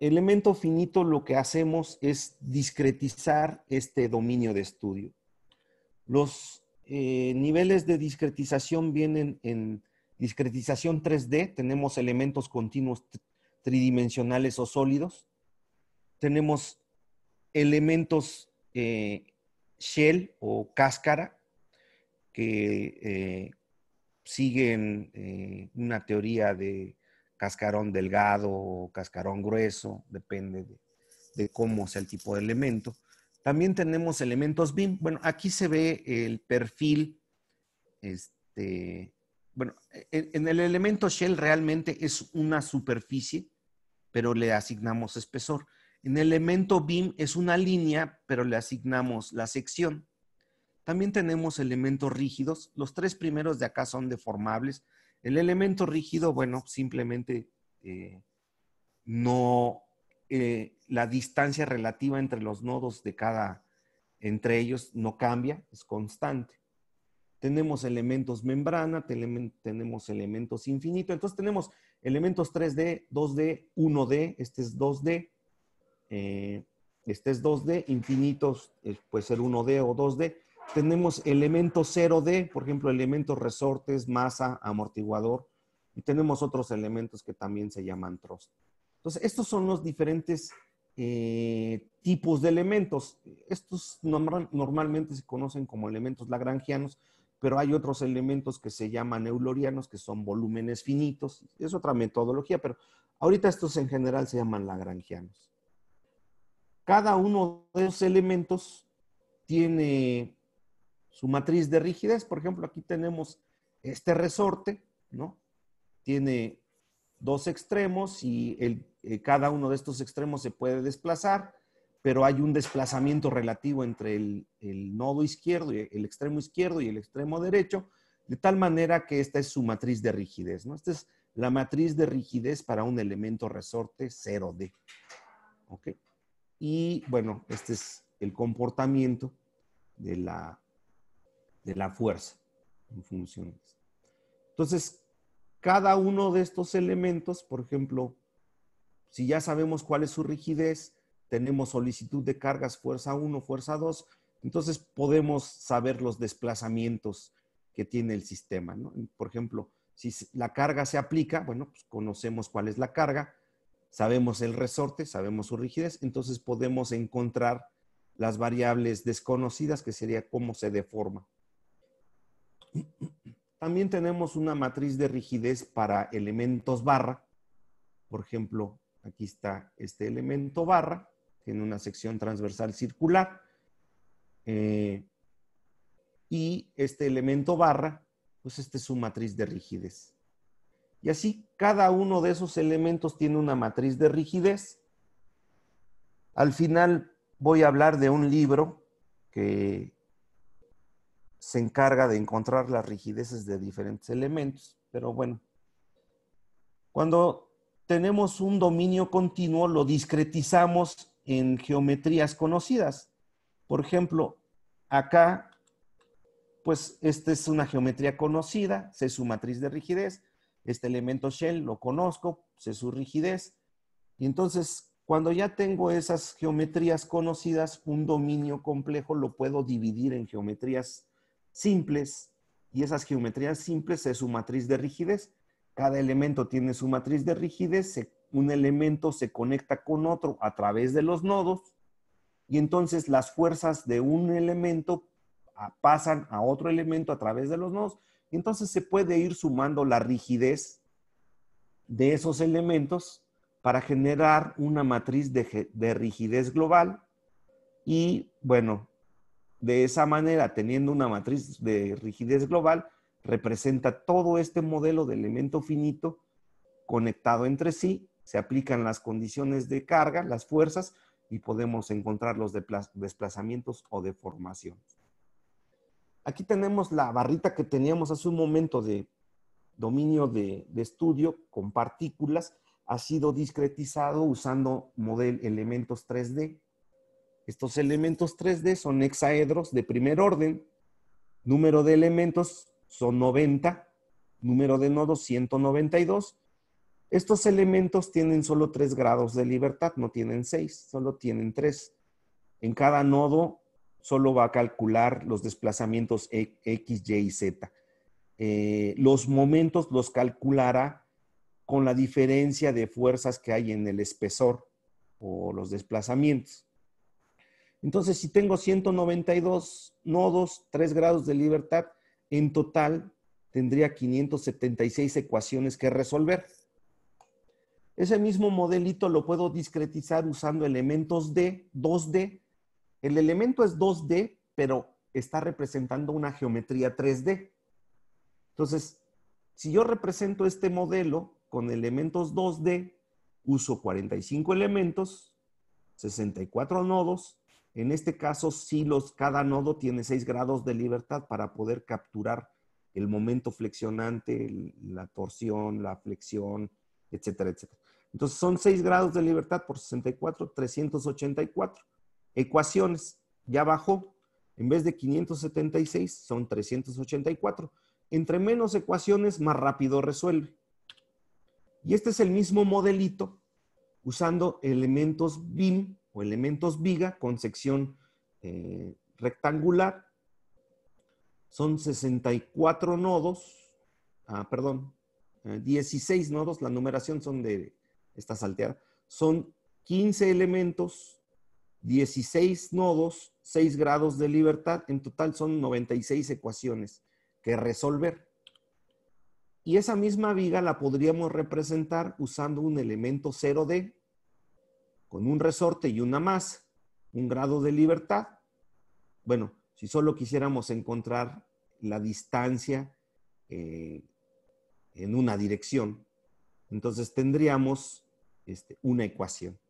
elemento finito lo que hacemos es discretizar este dominio de estudio. Los eh, niveles de discretización vienen en discretización 3D, tenemos elementos continuos tridimensionales o sólidos, tenemos elementos eh, shell o cáscara, que eh, siguen eh, una teoría de cascarón delgado o cascarón grueso, depende de, cómo sea el tipo de elemento. También tenemos elementos BIM. Bueno, aquí se ve el perfil. Este, bueno, en, en el elemento shell realmente es una superficie, pero le asignamos espesor. En el elemento BIM es una línea, pero le asignamos la sección. También tenemos elementos rígidos. Los tres primeros de acá son deformables. El elemento rígido, bueno, simplemente eh, no, eh, la distancia relativa entre los nodos de cada, entre ellos no cambia, es constante. Tenemos elementos membrana, tenemos elementos infinito. Entonces tenemos elementos 3D, 2D, 1D, este es 2D, eh, este es 2D, infinitos puede ser 1D o 2D tenemos elementos 0D, por ejemplo, elementos resortes, masa, amortiguador, y tenemos otros elementos que también se llaman trost. Entonces, estos son los diferentes eh, tipos de elementos. Estos normalmente se conocen como elementos lagrangianos, pero hay otros elementos que se llaman eulorianos, que son volúmenes finitos. Es otra metodología, pero ahorita estos en general se llaman lagrangianos. Cada uno de los elementos tiene su matriz de rigidez. Por ejemplo, aquí tenemos este resorte, ¿no? Tiene dos extremos y el, eh, cada uno de estos extremos se puede desplazar, pero hay un desplazamiento relativo entre el, nodo izquierdo, el extremo izquierdo y el extremo derecho, de tal manera que esta es su matriz de rigidez, ¿no? Esta es la matriz de rigidez para un elemento resorte 0D. ¿Ok? Y bueno, este es el comportamiento de la de la fuerza en funciones. Entonces, cada uno de estos elementos, por ejemplo, si ya sabemos cuál es su rigidez, tenemos solicitud de cargas fuerza 1, fuerza 2, entonces podemos saber los desplazamientos que tiene el sistema. Por ejemplo, si la carga se aplica, bueno, pues conocemos cuál es la carga, sabemos el resorte, sabemos su rigidez, entonces podemos encontrar las variables desconocidas, que sería cómo se deforma también tenemos una matriz de rigidez para elementos barra. Por ejemplo, aquí está este elemento barra, tiene una sección transversal circular. Eh, y este elemento barra, pues esta es su matriz de rigidez. Y así cada uno de esos elementos tiene una matriz de rigidez. Al final voy a hablar de un libro que se encarga de encontrar las rigideces de diferentes elementos. Pero bueno, cuando tenemos un dominio continuo, lo discretizamos en geometrías conocidas. Por ejemplo, acá, pues esta es una geometría conocida, sé su matriz de rigidez, este elemento shell lo conozco, es su rigidez. Y entonces, cuando ya tengo esas geometrías conocidas, un dominio complejo lo puedo dividir en geometrías simples y esas geometrías simples es su matriz de rigidez. Cada elemento tiene su matriz de rigidez, un elemento se conecta con otro a través de los nodos y entonces las fuerzas de un elemento ah, pasan a otro elemento a través de los nodos. entonces se puede ir sumando la rigidez de esos elementos para generar una matriz de rigidez global y, bueno, de esa manera, teniendo una matriz de rigidez global, representa todo este modelo de elemento finito conectado entre sí, se aplican las condiciones de carga, las fuerzas, y podemos encontrar los desplazamientos o deformaciones. Aquí tenemos la barrita que teníamos hace un momento de dominio de, estudio con partículas, ha sido discretizado usando model, elementos 3D. Estos elementos 3D son hexaedros de primer orden. Número de elementos son 90. Número de nodos 192. Estos elementos tienen solo 3 grados de libertad, no tienen 6, solo tienen 3. En cada nodo solo va a calcular los desplazamientos e, X, Y y Z. Eh, los momentos los calculará con la diferencia de fuerzas que hay en el espesor o los desplazamientos. Entonces, si tengo 192 nodos, 3 grados de libertad, en total tendría 576 ecuaciones que resolver. Ese mismo modelito lo puedo discretizar usando elementos de 2D. El elemento es 2D, pero está representando una geometría 3D. Entonces, si yo represento este modelo con elementos 2D, uso 45 elementos, 64 nodos, en este caso, sí, los, cada nodo tiene 6 grados de libertad para poder capturar el momento flexionante, la torsión, la flexión, etcétera, etcétera. Entonces, son 6 grados de libertad por 64, 384. Ecuaciones, ya bajó. En vez de 576, son 384. Entre menos ecuaciones, más rápido resuelve. Y este es el mismo modelito usando elementos BIM o elementos viga con sección eh, rectangular. Son 64 nodos, ah, perdón, 16 eh, nodos, la numeración son de, está salteada, son 15 elementos, 16 nodos, 6 grados de libertad, en total son 96 ecuaciones que resolver. Y esa misma viga la podríamos representar usando un elemento 0D con un resorte y una más, un grado de libertad. Bueno, si solo quisiéramos encontrar la distancia eh, en una dirección, entonces tendríamos este, una ecuación.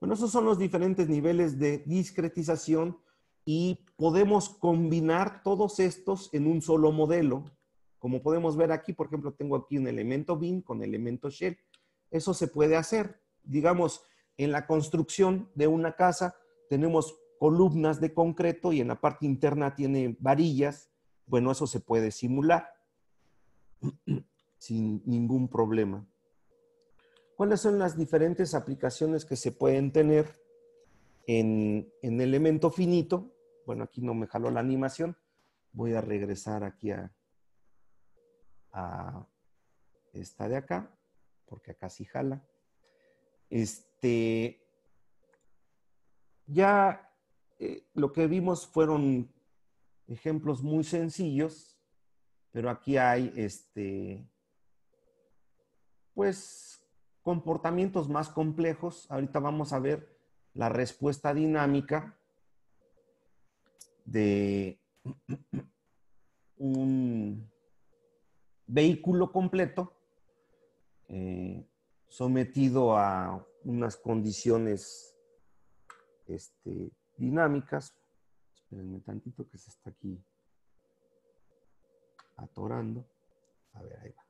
Bueno, esos son los diferentes niveles de discretización y podemos combinar todos estos en un solo modelo. Como podemos ver aquí, por ejemplo, tengo aquí un elemento bin con elemento shell. Eso se puede hacer digamos, en la construcción de una casa tenemos columnas de concreto y en la parte interna tiene varillas, bueno, eso se puede simular sin ningún problema. ¿Cuáles son las diferentes aplicaciones que se pueden tener en, elemento finito? Bueno, aquí no me jaló la animación. Voy a regresar aquí a esta de acá, porque acá sí jala. Este, ya eh, lo que vimos fueron ejemplos muy sencillos, pero aquí hay este, pues comportamientos más complejos. Ahorita vamos a ver la respuesta dinámica de [CLEARS THROAT] un vehículo completo eh, sometido a unas condiciones este, dinámicas. Espérenme tantito que se está aquí atorando. A ver, ahí va.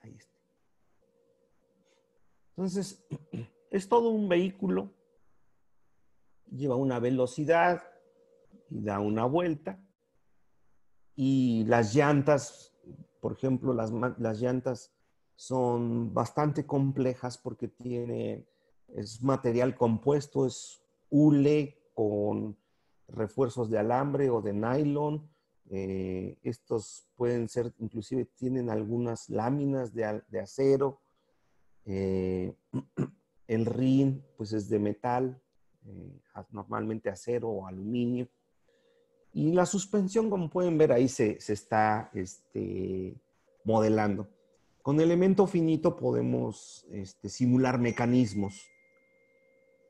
Ahí está. Entonces, [CLEARS THROAT] es todo un vehículo lleva una velocidad y da una vuelta. Y las llantas, por ejemplo, las, las llantas son bastante complejas porque tiene, es material compuesto, es hule con refuerzos de alambre o de nylon. Eh, estos pueden ser, inclusive tienen algunas láminas de, acero. Eh, [CLEARS THROAT] el rin, pues es de metal. Eh, normalmente acero o aluminio. Y la suspensión, como pueden ver, ahí se, está este, modelando. Con elemento finito podemos este, simular mecanismos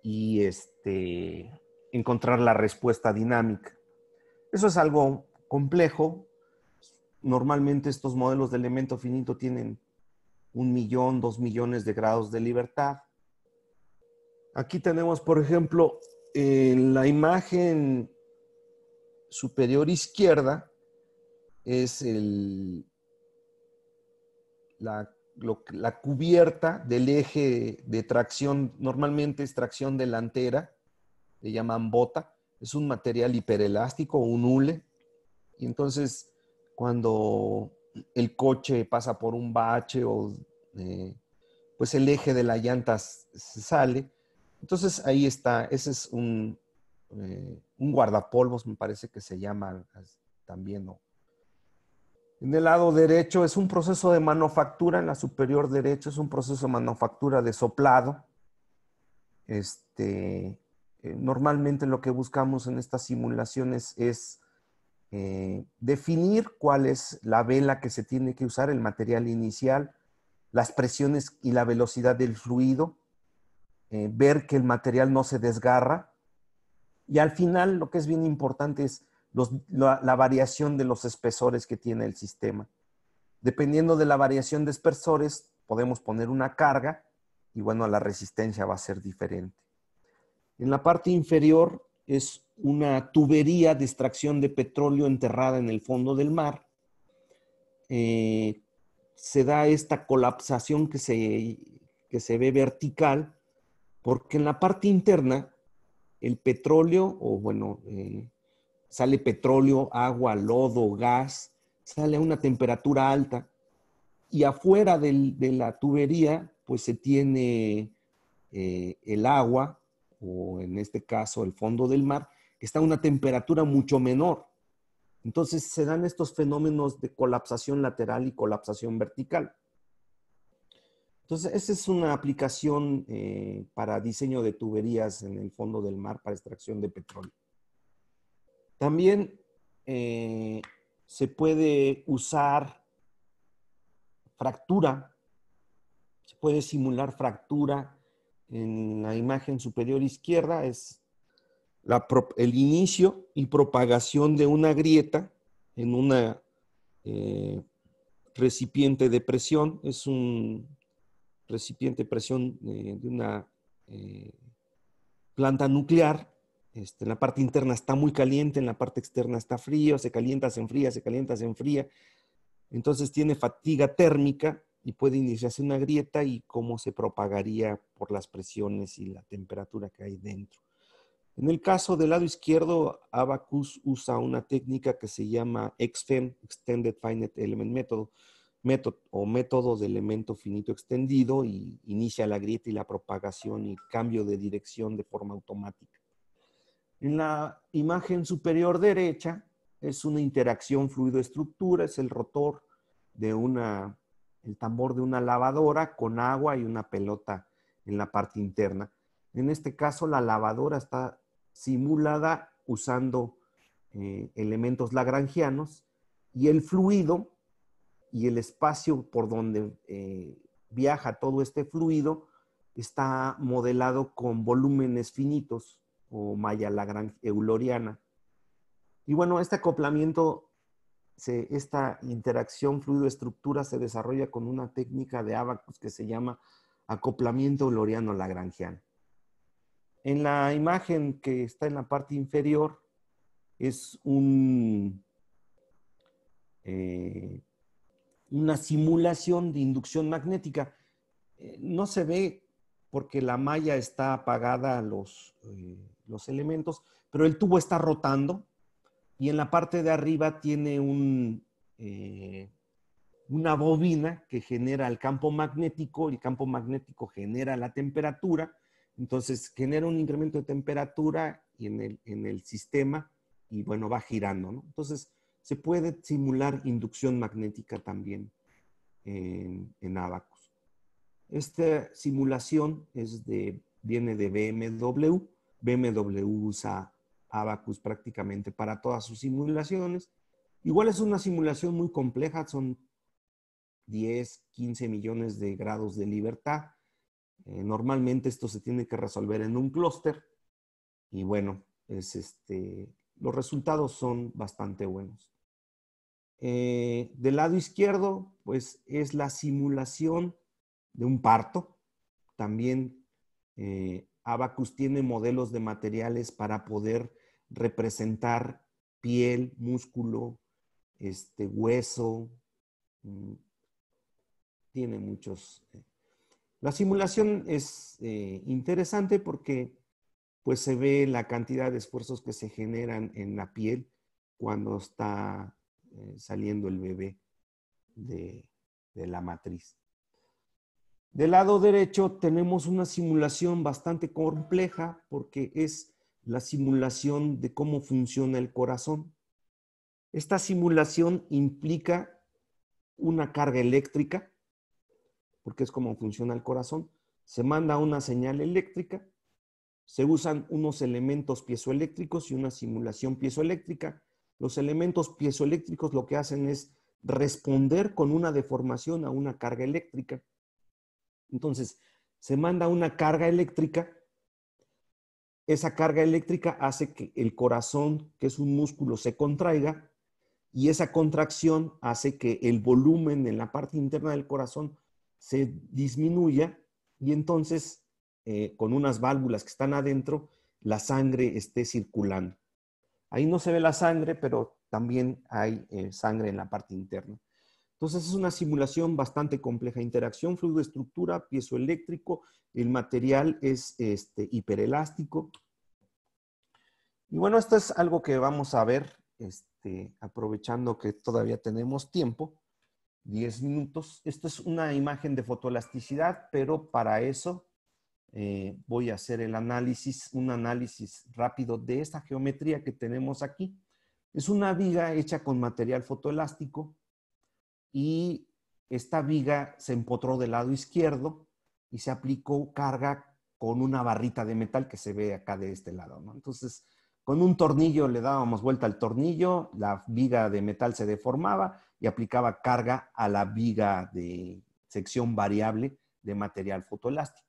y este, encontrar la respuesta dinámica. Eso es algo complejo. Normalmente estos modelos de elemento finito tienen un millón, dos millones de grados de libertad. Aquí tenemos, por ejemplo, en la imagen superior izquierda es la, cubierta del eje de tracción, normalmente es tracción delantera, le llaman bota, es un material hiperelástico, un hule, y entonces cuando el coche pasa por un bache o eh, pues el eje de la llanta se sale, entonces ahí está, ese es eh, un, guardapolvos, me parece que se llama también. En el lado derecho es un proceso de manufactura, en la superior derecha es un proceso de manufactura de soplado. Este, eh, normalmente lo que buscamos en estas simulaciones es eh, definir cuál es la vela que se tiene que usar, el material inicial, las presiones y la velocidad del fluido eh, ver que el material no se desgarra. Y al final lo que es bien importante es la, variación de los espesores que tiene el sistema. Dependiendo de la variación de espesores, podemos poner una carga y bueno, la resistencia va a ser diferente. En la parte inferior es una tubería de extracción de petróleo enterrada en el fondo del mar. Eh, se da esta colapsación que se, que se ve vertical porque en la parte interna, el petróleo, o bueno, eh, sale petróleo, agua, lodo, gas, sale a una temperatura alta. Y afuera de la tubería, pues se tiene eh, el agua, o en este caso el fondo del mar, que está a una temperatura mucho menor. Entonces se dan estos fenómenos de colapsación lateral y colapsación vertical. Entonces, esa es una aplicación eh, para diseño de tuberías en el fondo del mar para extracción de petróleo. También eh, se puede usar fractura, se puede simular fractura en la imagen superior izquierda, es el inicio y propagación de una grieta en una eh, recipiente de presión, es un recipiente de presión de una eh, planta nuclear. Este, en la parte interna está muy caliente, en la parte externa está frío, se calienta, se enfría, se calienta, se enfría. Entonces tiene fatiga térmica y puede iniciarse una grieta y cómo se propagaría por las presiones y la temperatura que hay dentro. En el caso del lado izquierdo, Abacus usa una técnica que se llama XFEM, Extended Finite Element Method, método o método de elemento finito extendido y inicia la grieta y la propagación y cambio de dirección de forma automática. En la imagen superior derecha es una interacción fluido-estructura, es el rotor de una, el tambor de una lavadora con agua y una pelota en la parte interna. En este caso, la lavadora está simulada usando eh, elementos lagrangianos y el fluido y el espacio por donde eh, viaja todo este fluido está modelado con volúmenes finitos o malla euloriana. Y bueno, este acoplamiento, se, esta interacción fluido-estructura se desarrolla con una técnica de Abacus que se llama acoplamiento euloriano lagrangiano. En la imagen que está en la parte inferior es un eh, una simulación de inducción magnética. Eh, no se ve porque la malla está apagada los, eh, los elementos, pero el tubo está rotando y en la parte de arriba tiene un, eh, una bobina que genera el campo magnético, el campo magnético genera la temperatura, entonces genera un incremento de temperatura en, el, en el sistema y bueno, va girando, Entonces, se puede simular inducción magnética también en, Abacus. Esta simulación es de, viene de BMW. BMW usa Abacus prácticamente para todas sus simulaciones. Igual es una simulación muy compleja, son 10, 15 millones de grados de libertad. Eh, normalmente esto se tiene que resolver en un clúster y bueno, este, los resultados son bastante buenos. Eh, del lado izquierdo, pues es la simulación de un parto. También eh, Abacus tiene modelos de materiales para poder representar piel, músculo, este, hueso. Mm, tiene muchos. Eh. La simulación es interesante porque pues se ve la cantidad de esfuerzos que se generan en la piel cuando está eh, saliendo el bebé de, de la matriz. Del lado derecho tenemos una simulación bastante compleja porque es la simulación de cómo funciona el corazón. Esta simulación implica una carga eléctrica, porque es como funciona el corazón. Se manda una señal eléctrica, se usan unos elementos piezoeléctricos y una simulación piezoeléctrica los elementos piezoeléctricos lo que hacen es responder con una deformación a una carga eléctrica. Entonces, se manda una carga eléctrica, esa carga eléctrica hace que el corazón, que es un músculo, se contraiga y esa contracción hace que el volumen en la parte interna del corazón se disminuya y entonces eh, con unas válvulas que están adentro, la sangre esté circulando. Ahí no se ve la sangre, pero también hay eh, sangre en la parte interna. Entonces es una simulación bastante compleja. Interacción fluido piezo eléctrico, el material es este, hiperelástico. Y bueno, esto es algo que vamos a ver, este, aprovechando que todavía tenemos tiempo, 10 minutos. Esto es una imagen de fotoelasticidad, pero para eso eh, voy a hacer el análisis, un análisis rápido de esta geometría que tenemos aquí. Es una viga hecha con material fotoelástico y esta viga se empotró del lado izquierdo y se aplicó carga con una barrita de metal que se ve acá de este lado. Entonces, con un tornillo le dábamos vuelta al tornillo, la viga de metal se deformaba y aplicaba carga a la viga de sección variable de material fotoelástico.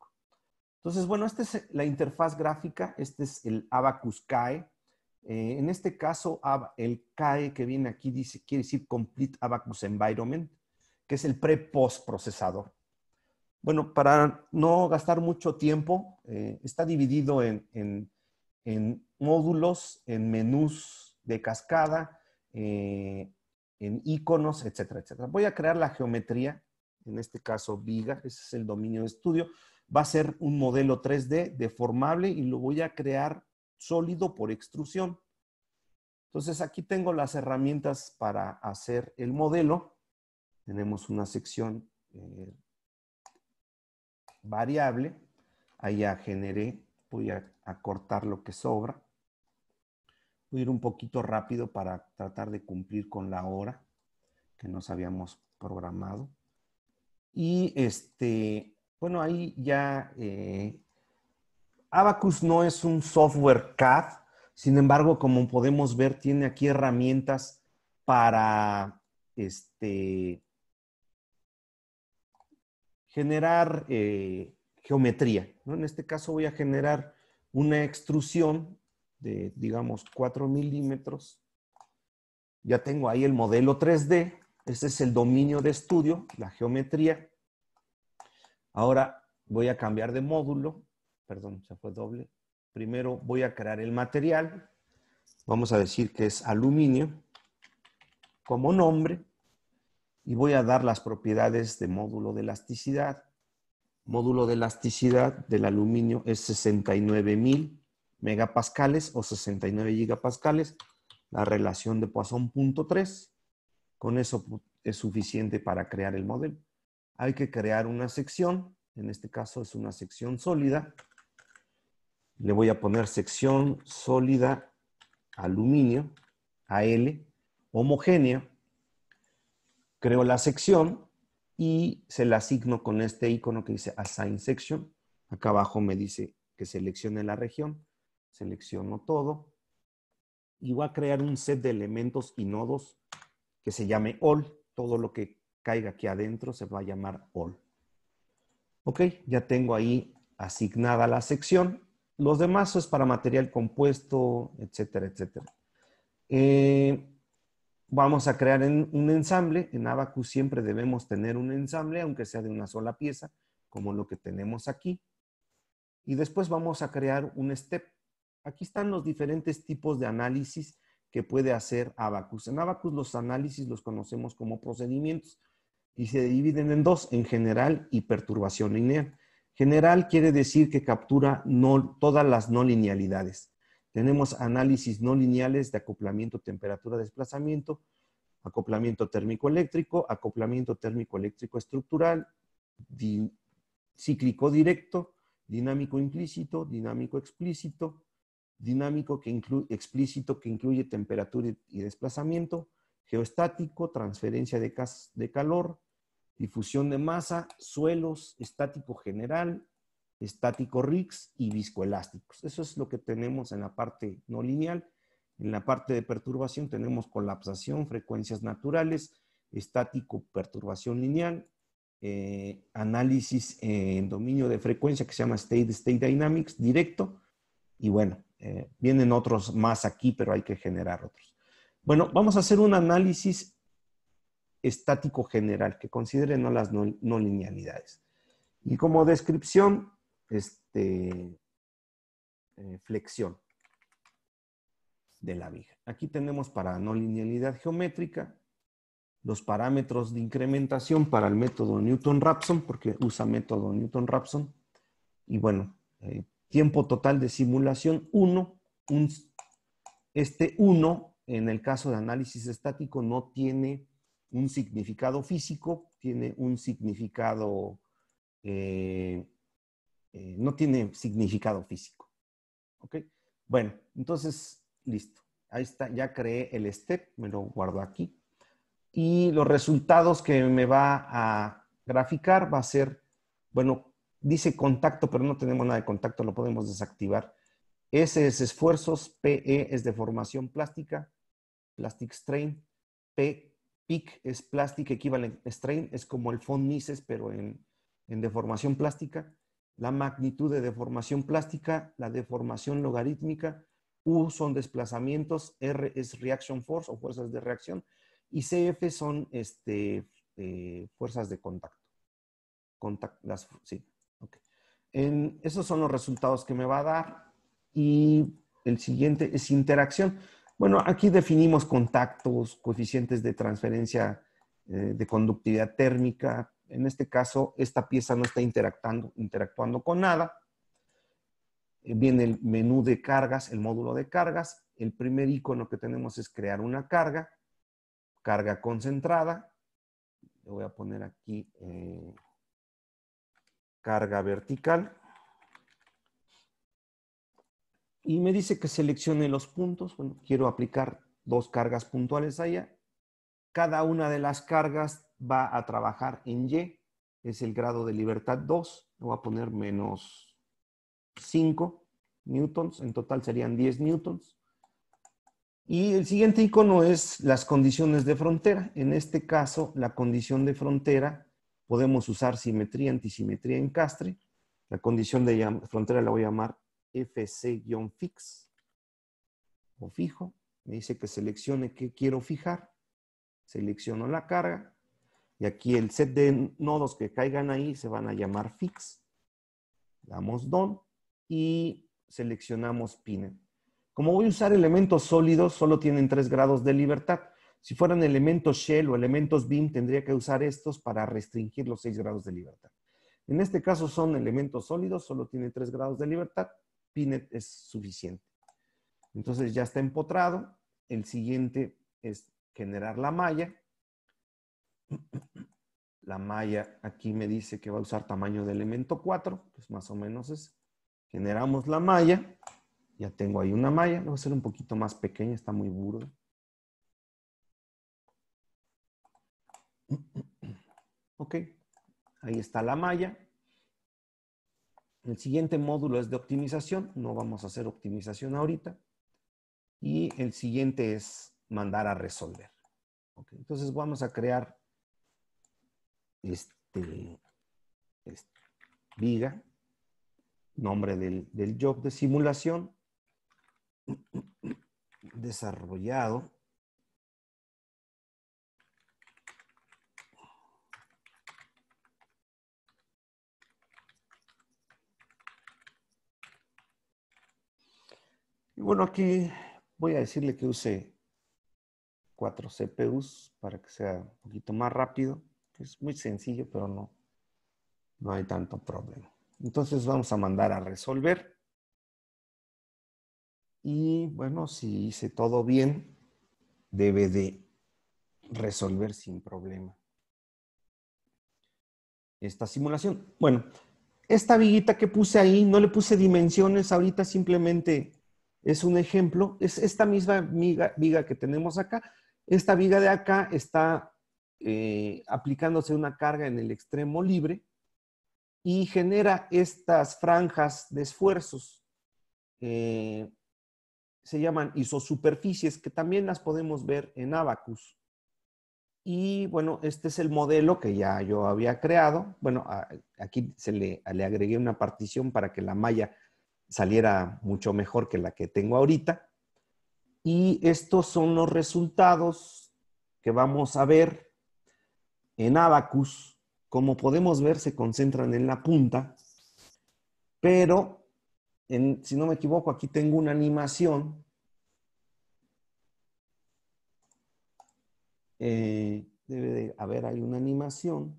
Entonces, bueno, esta es eh, la interfaz gráfica, este es el Abacus CAE. Eh, en este caso, el CAE que viene aquí dice, quiere decir Complete Abacus Environment, que es el pre-post procesador. Bueno, para no gastar mucho tiempo, eh, está dividido en, módulos, en menús de cascada, en iconos, etcétera, etcétera. Voy a crear la geometría, en este caso Viga, ese es el dominio de estudio va a ser un modelo 3D deformable y lo voy a crear sólido por extrusión. Entonces aquí tengo las herramientas para hacer el modelo. Tenemos una sección eh, variable. Ahí ya generé, voy a, a cortar lo que sobra. Voy a ir un poquito rápido para tratar de cumplir con la hora que nos habíamos programado. Y este, bueno, ahí ya eh, Abacus no es un software CAD, sin embargo, como podemos ver, tiene aquí herramientas para este, generar eh, geometría. En este caso voy a generar una extrusión de, digamos, 4 milímetros. Ya tengo ahí el modelo 3D. Ese es el dominio de estudio, la geometría. Ahora voy a cambiar de módulo, perdón, se fue doble. Primero voy a crear el material. Vamos a decir que es aluminio como nombre y voy a dar las propiedades de módulo de elasticidad. Módulo de elasticidad del aluminio es 69.000 megapascales o 69 gigapascales, la relación de Poisson Poisson.3. Con eso es suficiente para crear el modelo hay que crear una sección. En este caso es una sección sólida. Le voy a poner sección sólida aluminio, AL, homogénea. Creo la sección y se la asigno con este icono que dice Assign Section. Acá abajo me dice que seleccione la región. Selecciono todo. Y voy a crear un set de elementos y nodos que se llame all, todo lo que caiga aquí adentro se va a llamar all. Ok, ya tengo ahí asignada la sección. Los demás es para material compuesto, etcétera, etcétera. Eh, vamos a crear un ensamble. En Abacus siempre debemos tener un ensamble, aunque sea de una sola pieza, como lo que tenemos aquí. Y después vamos a crear un step. Aquí están los diferentes tipos de análisis que puede hacer Abacus. En Abacus los análisis los conocemos como procedimientos y se dividen en dos, en general y perturbación lineal. General quiere decir que captura todas las no linealidades. Tenemos análisis no lineales de acoplamiento, temperatura, desplazamiento, acoplamiento térmico-eléctrico, acoplamiento térmico-eléctrico estructural, cíclico directo, dinámico implícito, dinámico explícito, dinámico que explícito que incluye temperatura y desplazamiento, geoestático, transferencia de calor, difusión de masa, suelos, estático general, estático RIX y viscoelásticos. Eso es lo que tenemos en la parte no lineal. En la parte de perturbación tenemos colapsación, frecuencias naturales, estático, perturbación lineal, eh, análisis en dominio de frecuencia que se llama State State Dynamics directo. Y bueno, eh, vienen otros más aquí, pero hay que generar otros. Bueno, vamos a hacer un análisis estático general, que considere no las no, linealidades. Y como descripción, este, eh, flexión de la viga. Aquí tenemos para no linealidad geométrica los parámetros de incrementación para el método Newton-Raphson, porque usa método Newton-Raphson. Y bueno, eh, tiempo total de simulación 1. este 1, en el caso de análisis estático, no tiene un significado físico, tiene un significado, eh, eh, no tiene significado físico. ¿Ok? Bueno, entonces, listo. Ahí está, ya creé el step, me lo guardo aquí. Y los resultados que me va a graficar va a ser, bueno, dice contacto, pero no tenemos nada de contacto, lo podemos desactivar. S es esfuerzos, PE es deformación plástica, plastic strain, P PIC es Plastic Equivalent Strain, es como el FOND Mises, pero en, en deformación plástica. La magnitud de deformación plástica, la deformación logarítmica, U son desplazamientos, R es reaction force o fuerzas de reacción y CF son este, eh, fuerzas de contacto. okay. en, esos son los resultados que me va a dar y el siguiente es interacción. Bueno, aquí definimos contactos, coeficientes de transferencia eh, de conductividad térmica. En este caso, esta pieza no está interactuando con nada. Eh, viene el menú de cargas, el módulo de cargas. El primer icono que tenemos es crear una carga, carga concentrada. Le voy a poner aquí eh, carga vertical y me dice que seleccione los puntos. Bueno, quiero aplicar dos cargas puntuales allá. Cada una de las cargas va a trabajar en Y. Es el grado de libertad 2. voy a poner menos 5 newtons. En total serían 10 newtons. Y el siguiente icono es las condiciones de frontera. En este caso, la condición de frontera, podemos usar simetría, antisimetría, Castre. La condición de frontera la voy a llamar fc-fix o fijo. Me dice que seleccione qué quiero fijar. Selecciono la carga. Y aquí el set de nodos que caigan ahí se van a llamar fix. Damos don y seleccionamos pin. Como voy a usar elementos sólidos, solo tienen 3 grados de libertad. Si fueran elementos shell o elementos beam, tendría que usar estos para restringir los 6 grados de libertad. En este caso son elementos sólidos, solo tienen 3 grados de libertad. Pinet es suficiente. Entonces ya está empotrado. El siguiente es generar la malla. [CLEARS THROAT] La malla aquí me dice que va a usar tamaño de elemento 4, pues más o menos es. Generamos la malla. Ya tengo ahí una malla. Va a ser un poquito más pequeña, está muy burda. [CLEARS THROAT] Ok, ahí está la malla. El siguiente módulo es de optimización. No vamos a hacer optimización ahorita. Y el siguiente es mandar a resolver. entonces vamos a crear este, este, viga, nombre del, del job de simulación desarrollado Y bueno, aquí voy a decirle que use cuatro CPUs para que sea un poquito más rápido. Es muy sencillo, pero no, no hay tanto problema. Entonces vamos a mandar a resolver. Y bueno, si hice todo bien, debe de resolver sin problema esta simulación. Bueno, esta viguita que puse ahí, no le puse dimensiones ahorita, simplemente es un ejemplo, es esta misma viga, que tenemos acá. Esta viga de acá está eh, aplicándose una carga en el extremo libre y genera estas franjas de esfuerzos. Eh, se llaman isosuperficies, que también las podemos ver en Abacus. Y bueno, este es el modelo que ya yo había creado. Bueno, aquí se le agregué una partición para que la malla saliera mucho mejor que la que tengo ahorita. Y estos son los resultados que vamos a ver en Abacus. Como podemos ver, se concentran en la punta, pero si no me equivoco, aquí tengo una animación. Eh, debe de haber, hay una animación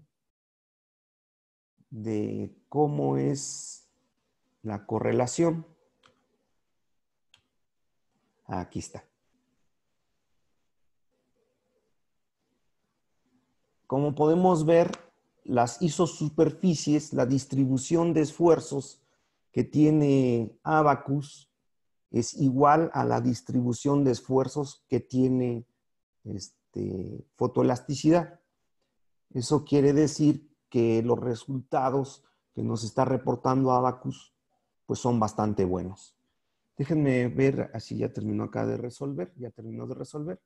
de cómo es la correlación. Aquí está. Como podemos ver, las isosuperficies, la distribución de esfuerzos que tiene Abacus es igual a la distribución de esfuerzos que tiene este, fotoelasticidad. Eso quiere decir que los resultados que nos está reportando Abacus pues son bastante buenos. Déjenme ver, así ya terminó acá de resolver, ya terminó de resolver.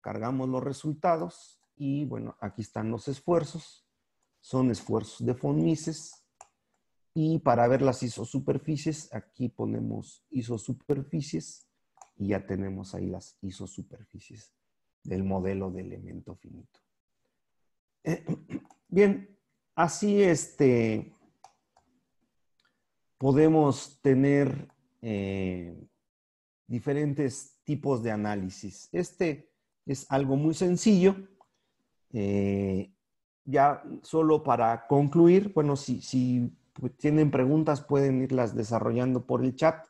Cargamos los resultados y bueno, aquí están los esfuerzos. Son esfuerzos de Fonmises, Y para ver las isosuperficies, aquí ponemos isosuperficies y ya tenemos ahí las isosuperficies del modelo de elemento finito. [CLEARS THROAT] Bien, así este, podemos tener eh, diferentes tipos de análisis. Este es algo muy sencillo. Eh, ya solo para concluir, bueno, si, si, tienen preguntas pueden irlas desarrollando por el chat.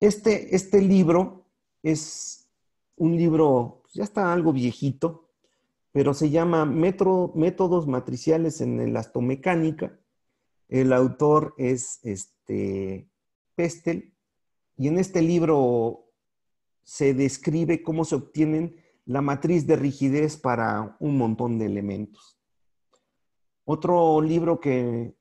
Este, este libro es un libro, pues, ya está algo viejito, pero se llama Metro, Métodos Matriciales en Elastomecánica. El autor es, este. Este, Pestel, y en este libro se describe cómo se obtienen la matriz de rigidez para un montón de elementos. Otro libro que,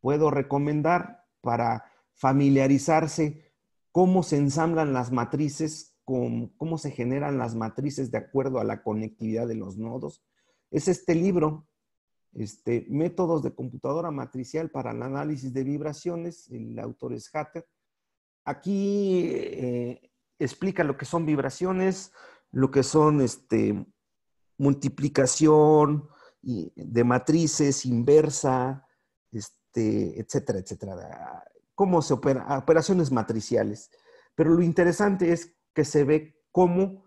puedo recomendar para familiarizarse cómo se ensamblan las matrices, con, cómo se generan las matrices de acuerdo a la conectividad de los nodos, es este libro este, métodos de computadora matricial para el análisis de vibraciones, el autor es Hatter. Aquí eh, explica lo que son vibraciones, lo que son este, multiplicación de matrices, inversa, este, etcétera, etcétera. Cómo se opera, ah, operaciones matriciales. Pero lo interesante es que se ve cómo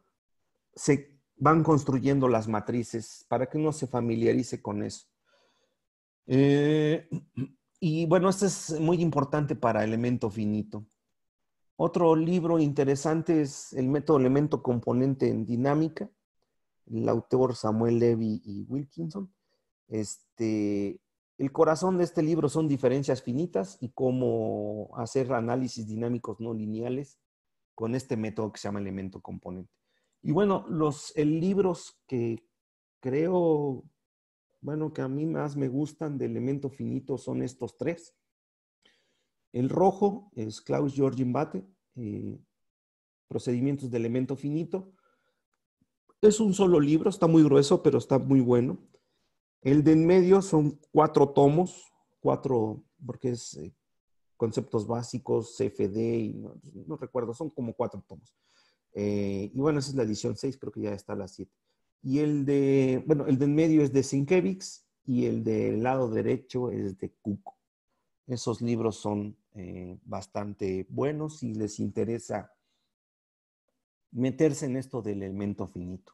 se van construyendo las matrices para que uno se familiarice con eso. Eh, [CLEARS THROAT] y bueno, esto es muy importante para elemento finito. Otro libro interesante es el método elemento componente en dinámica, el autor Samuel Levy y Wilkinson. Este, el corazón de este libro son diferencias finitas y cómo hacer análisis dinámicos no lineales con este método que se llama elemento componente. Y bueno, los libros que creo, bueno, que a mí más me gustan de elemento finito son estos tres. El rojo es Klaus Georg eh, Procedimientos de elemento finito. Es un solo libro, está muy grueso, pero está muy bueno. El de en medio son cuatro tomos, cuatro, porque es eh, conceptos básicos, CFD, y no recuerdo, son como cuatro tomos. Eh, y bueno, esa es la edición 6, creo que ya está la 7. Y el de, bueno, el de en medio es de Sienkiewicz y el del lado derecho es de Cuco. Esos libros son eh, bastante buenos si les interesa meterse en esto del elemento finito.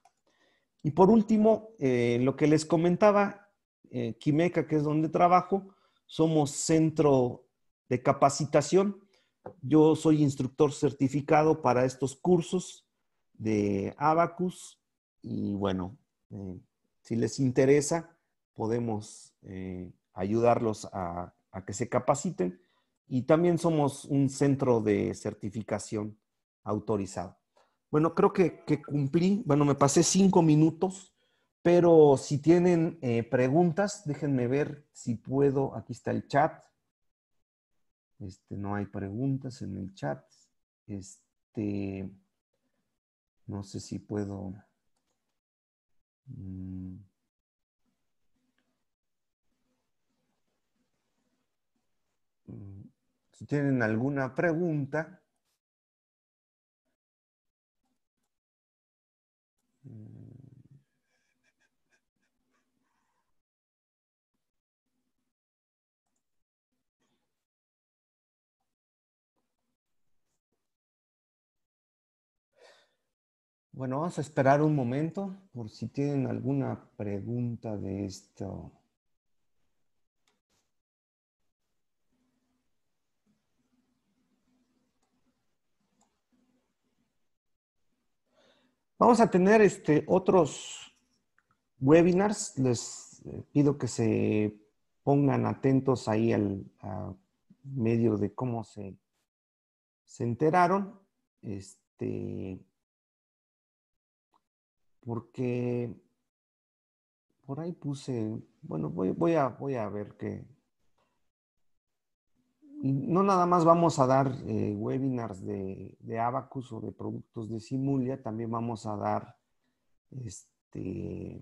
Y por último, eh, lo que les comentaba, eh, Quimeca, que es donde trabajo, somos centro de capacitación yo soy instructor certificado para estos cursos de Abacus y bueno, eh, si les interesa, podemos eh, ayudarlos a, que se capaciten y también somos un centro de certificación autorizado. Bueno, creo que, cumplí, bueno, me pasé cinco minutos, pero si tienen eh, preguntas, déjenme ver si puedo, aquí está el chat. Este, no hay preguntas en el chat. Este, no sé si puedo. Mm, mm, si tienen alguna pregunta, Bueno, vamos a esperar un momento por si tienen alguna pregunta de esto. Vamos a tener este, otros webinars. Les eh, pido que se pongan atentos ahí al medio de cómo se, se enteraron. Este, porque por ahí puse, bueno, voy, voy, a, voy a ver qué. no nada más vamos a dar eh, webinars de, de, Abacus o de productos de Simulia, también vamos a dar este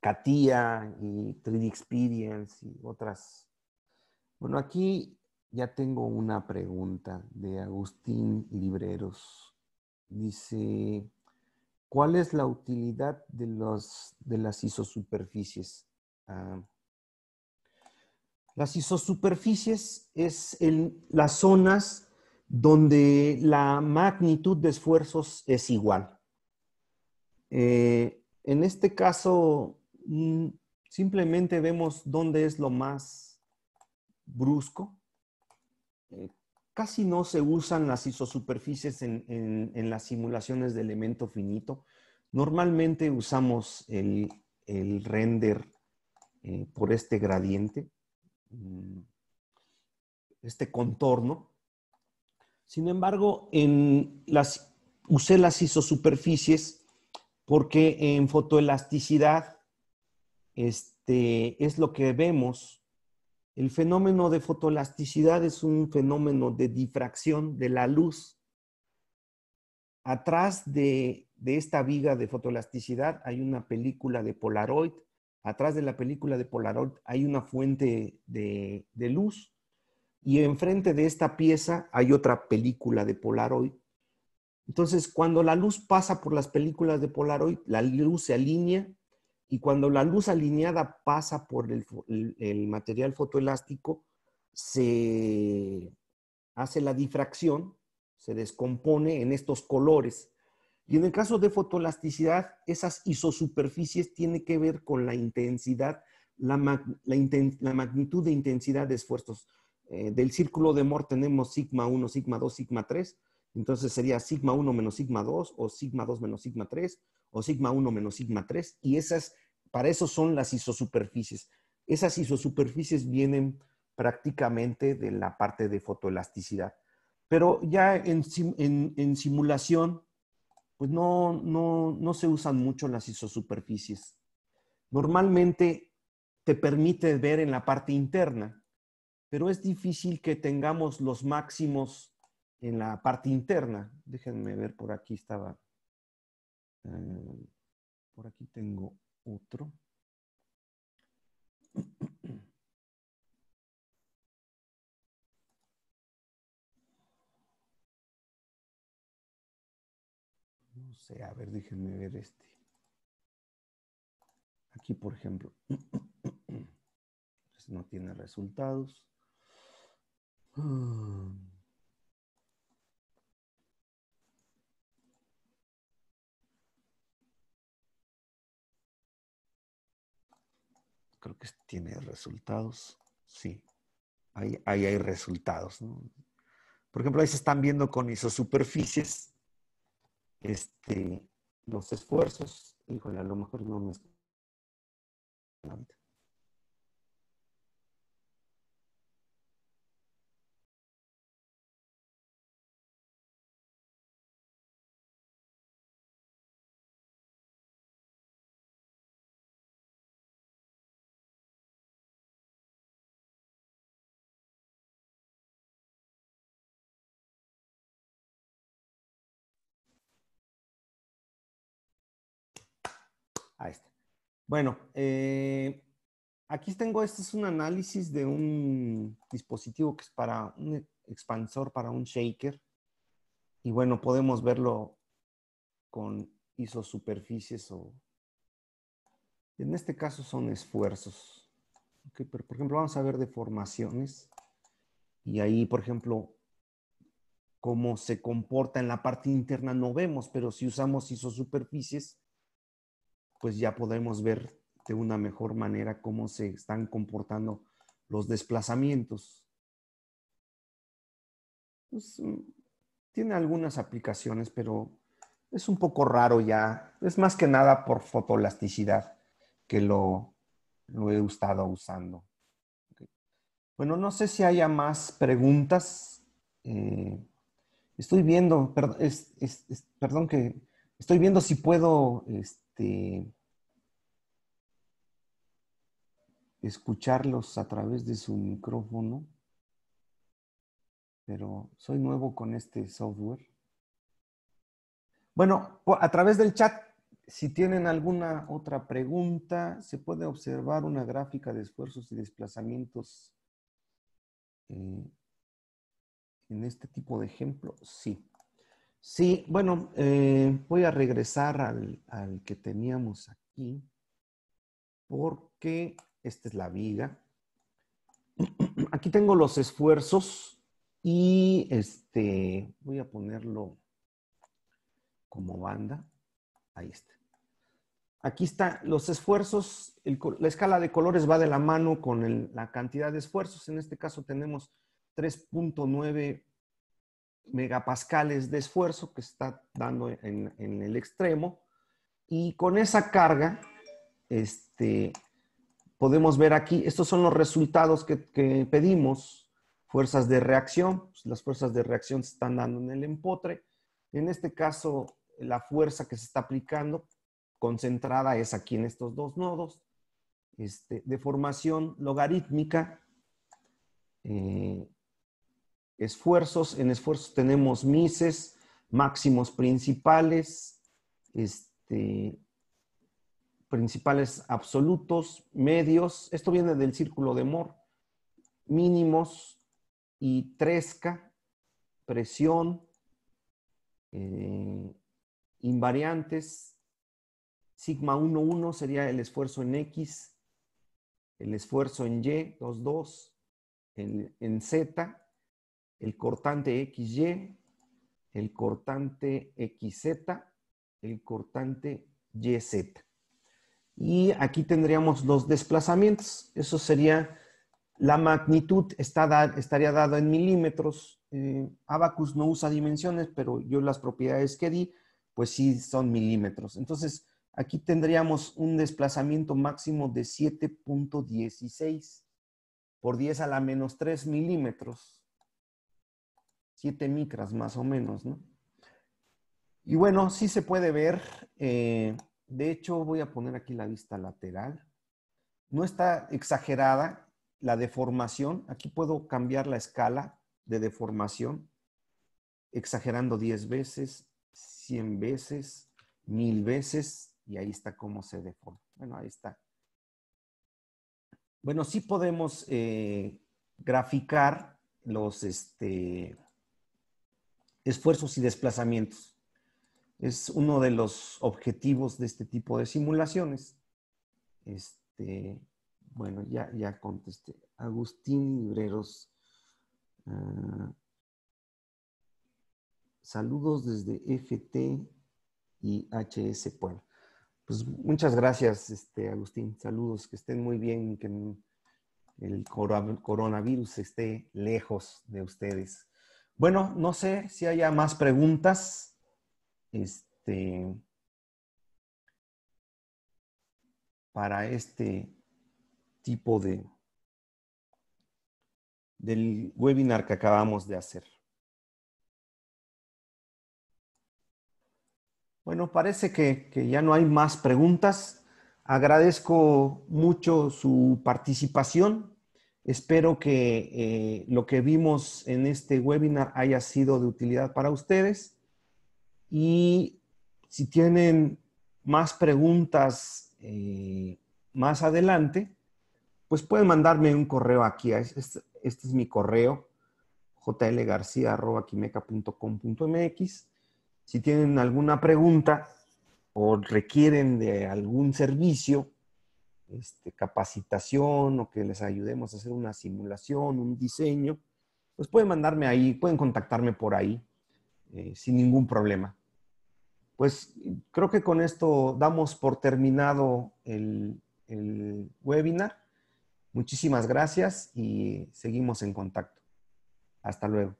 Katia y 3D Experience y otras. Bueno, aquí ya tengo una pregunta de Agustín Libreros. Dice, ¿cuál es la utilidad de, los, de las isosuperficies? Ah, las isosuperficies es en las zonas donde la magnitud de esfuerzos es igual. Eh, en este caso, mm, simplemente vemos dónde es lo más brusco, eh, casi no se usan las isosuperficies en, las simulaciones de elemento finito. Normalmente usamos el, render eh, por este gradiente, mm, este contorno. Sin embargo, usé las isosuperficies porque en fotoelasticidad este, es lo que vemos el fenómeno de fotoelasticidad es un fenómeno de difracción de la luz. Atrás de, esta viga de fotoelasticidad hay una película de Polaroid. Atrás de la película de Polaroid hay una fuente de luz. Y enfrente de esta pieza hay otra película de Polaroid. Entonces, cuando la luz pasa por las películas de Polaroid, la luz se alinea y cuando la luz alineada pasa por el, material fotoelástico, se hace la difracción, se descompone en estos colores. Y en el caso de fotoelasticidad, esas isosuperficies tienen que ver con la intensidad, la, magnitud de intensidad de esfuerzos. Eh, del círculo de Mohr tenemos sigma 1, sigma 2, sigma 3. Entonces sería sigma 1 menos sigma 2 o sigma 2 menos sigma 3 o sigma 1 menos sigma 3, y esas, para eso son las isosuperficies. Esas isosuperficies vienen prácticamente de la parte de fotoelasticidad. Pero ya en, simulación, pues no, no, no se usan mucho las isosuperficies. Normalmente te permite ver en la parte interna, pero es difícil que tengamos los máximos en la parte interna. Déjenme ver, por aquí estaba eh, por aquí tengo otro. No sé, a ver, déjenme ver este. Aquí, por ejemplo, [CLEARS THROAT] este no tiene resultados. Ah. creo que tiene resultados. Sí, ahí, ahí hay resultados. Por ejemplo, ahí se están viendo con superficies este, los esfuerzos. Híjole, a lo mejor no me... Ahí Bueno, eh, aquí tengo, este es un análisis de un dispositivo que es para un expansor, para un shaker. Y bueno, podemos verlo con isosuperficies o... En este caso son esfuerzos. Okay, pero por ejemplo, vamos a ver deformaciones. Y ahí, por ejemplo, cómo se comporta en la parte interna no vemos, pero si usamos isosuperficies, pues ya podemos ver de una mejor manera cómo se están comportando los desplazamientos. Pues, mm, tiene algunas aplicaciones, pero es un poco raro ya. Es más que nada por fotoelasticidad que lo, he estado usando. Bueno, no sé si haya más preguntas. Eh, estoy viendo, perdón que Estoy viendo si puedo este, escucharlos a través de su micrófono, pero soy nuevo con este software. Bueno, a través del chat, si tienen alguna otra pregunta, se puede observar una gráfica de esfuerzos y desplazamientos eh, en este tipo de ejemplo. Sí. Sí, bueno, eh, voy a regresar al, que teníamos aquí porque esta es la viga. [CLEARS THROAT] Aquí tengo los esfuerzos y este voy a ponerlo como banda. Ahí está. Aquí está los esfuerzos. la escala de colores va de la mano con la cantidad de esfuerzos. En este caso tenemos 3.9 megapascales de esfuerzo que está dando en, el extremo. Y con esa carga, este, podemos ver aquí, estos son los resultados que, pedimos, fuerzas de reacción, pues, las fuerzas de reacción se están dando en el empotre. En este caso, la fuerza que se está aplicando concentrada es aquí en estos dos nodos. Este, de formación logarítmica, eh, esfuerzos. En esfuerzos tenemos mises, máximos principales, este, principales absolutos, medios. Esto viene del círculo de Mohr, Mínimos y tresca, presión, eh, invariantes. Sigma 1,1 sería el esfuerzo en X, el esfuerzo en Y, 2,2, en, en Z, el cortante XY, el cortante XZ, el cortante YZ. Y aquí tendríamos los desplazamientos. Eso sería la magnitud, está estaría dada en milímetros. Eh, Abacus no usa dimensiones, pero yo las propiedades que di, pues sí son milímetros. Entonces, aquí tendríamos un desplazamiento máximo de 7.16 por 10 a la menos 3 milímetros. Siete micras más o menos, ¿no? Y bueno, sí se puede ver, eh, de hecho voy a poner aquí la vista lateral. No está exagerada la deformación, aquí puedo cambiar la escala de deformación, exagerando 10 veces, 100 veces, 1000 veces, y ahí está cómo se deforma. Bueno, ahí está. Bueno, sí podemos eh, graficar los, este, esfuerzos y desplazamientos. Es uno de los objetivos de este tipo de simulaciones. Este, bueno, ya, ya contesté. Agustín Libreros. Ah, saludos desde FT e y HS Puebla. Pues muchas gracias, este, Agustín. Saludos, que estén muy bien, que el coronavirus esté lejos de ustedes. Bueno, no sé si haya más preguntas. Este, para este tipo de del webinar que acabamos de hacer. Bueno, parece que, que ya no hay más preguntas. Agradezco mucho su participación. Espero que eh, lo que vimos en este webinar haya sido de utilidad para ustedes. Y si tienen más preguntas eh, más adelante, pues pueden mandarme un correo aquí. Este, es mi correo, jlgarcía.com.mx. Si tienen alguna pregunta o requieren de algún servicio, este, capacitación o que les ayudemos a hacer una simulación, un diseño, pues pueden mandarme ahí, pueden contactarme por ahí eh, sin ningún problema. Pues creo que con esto damos por terminado el webinar. Muchísimas gracias y seguimos en contacto. Hasta luego.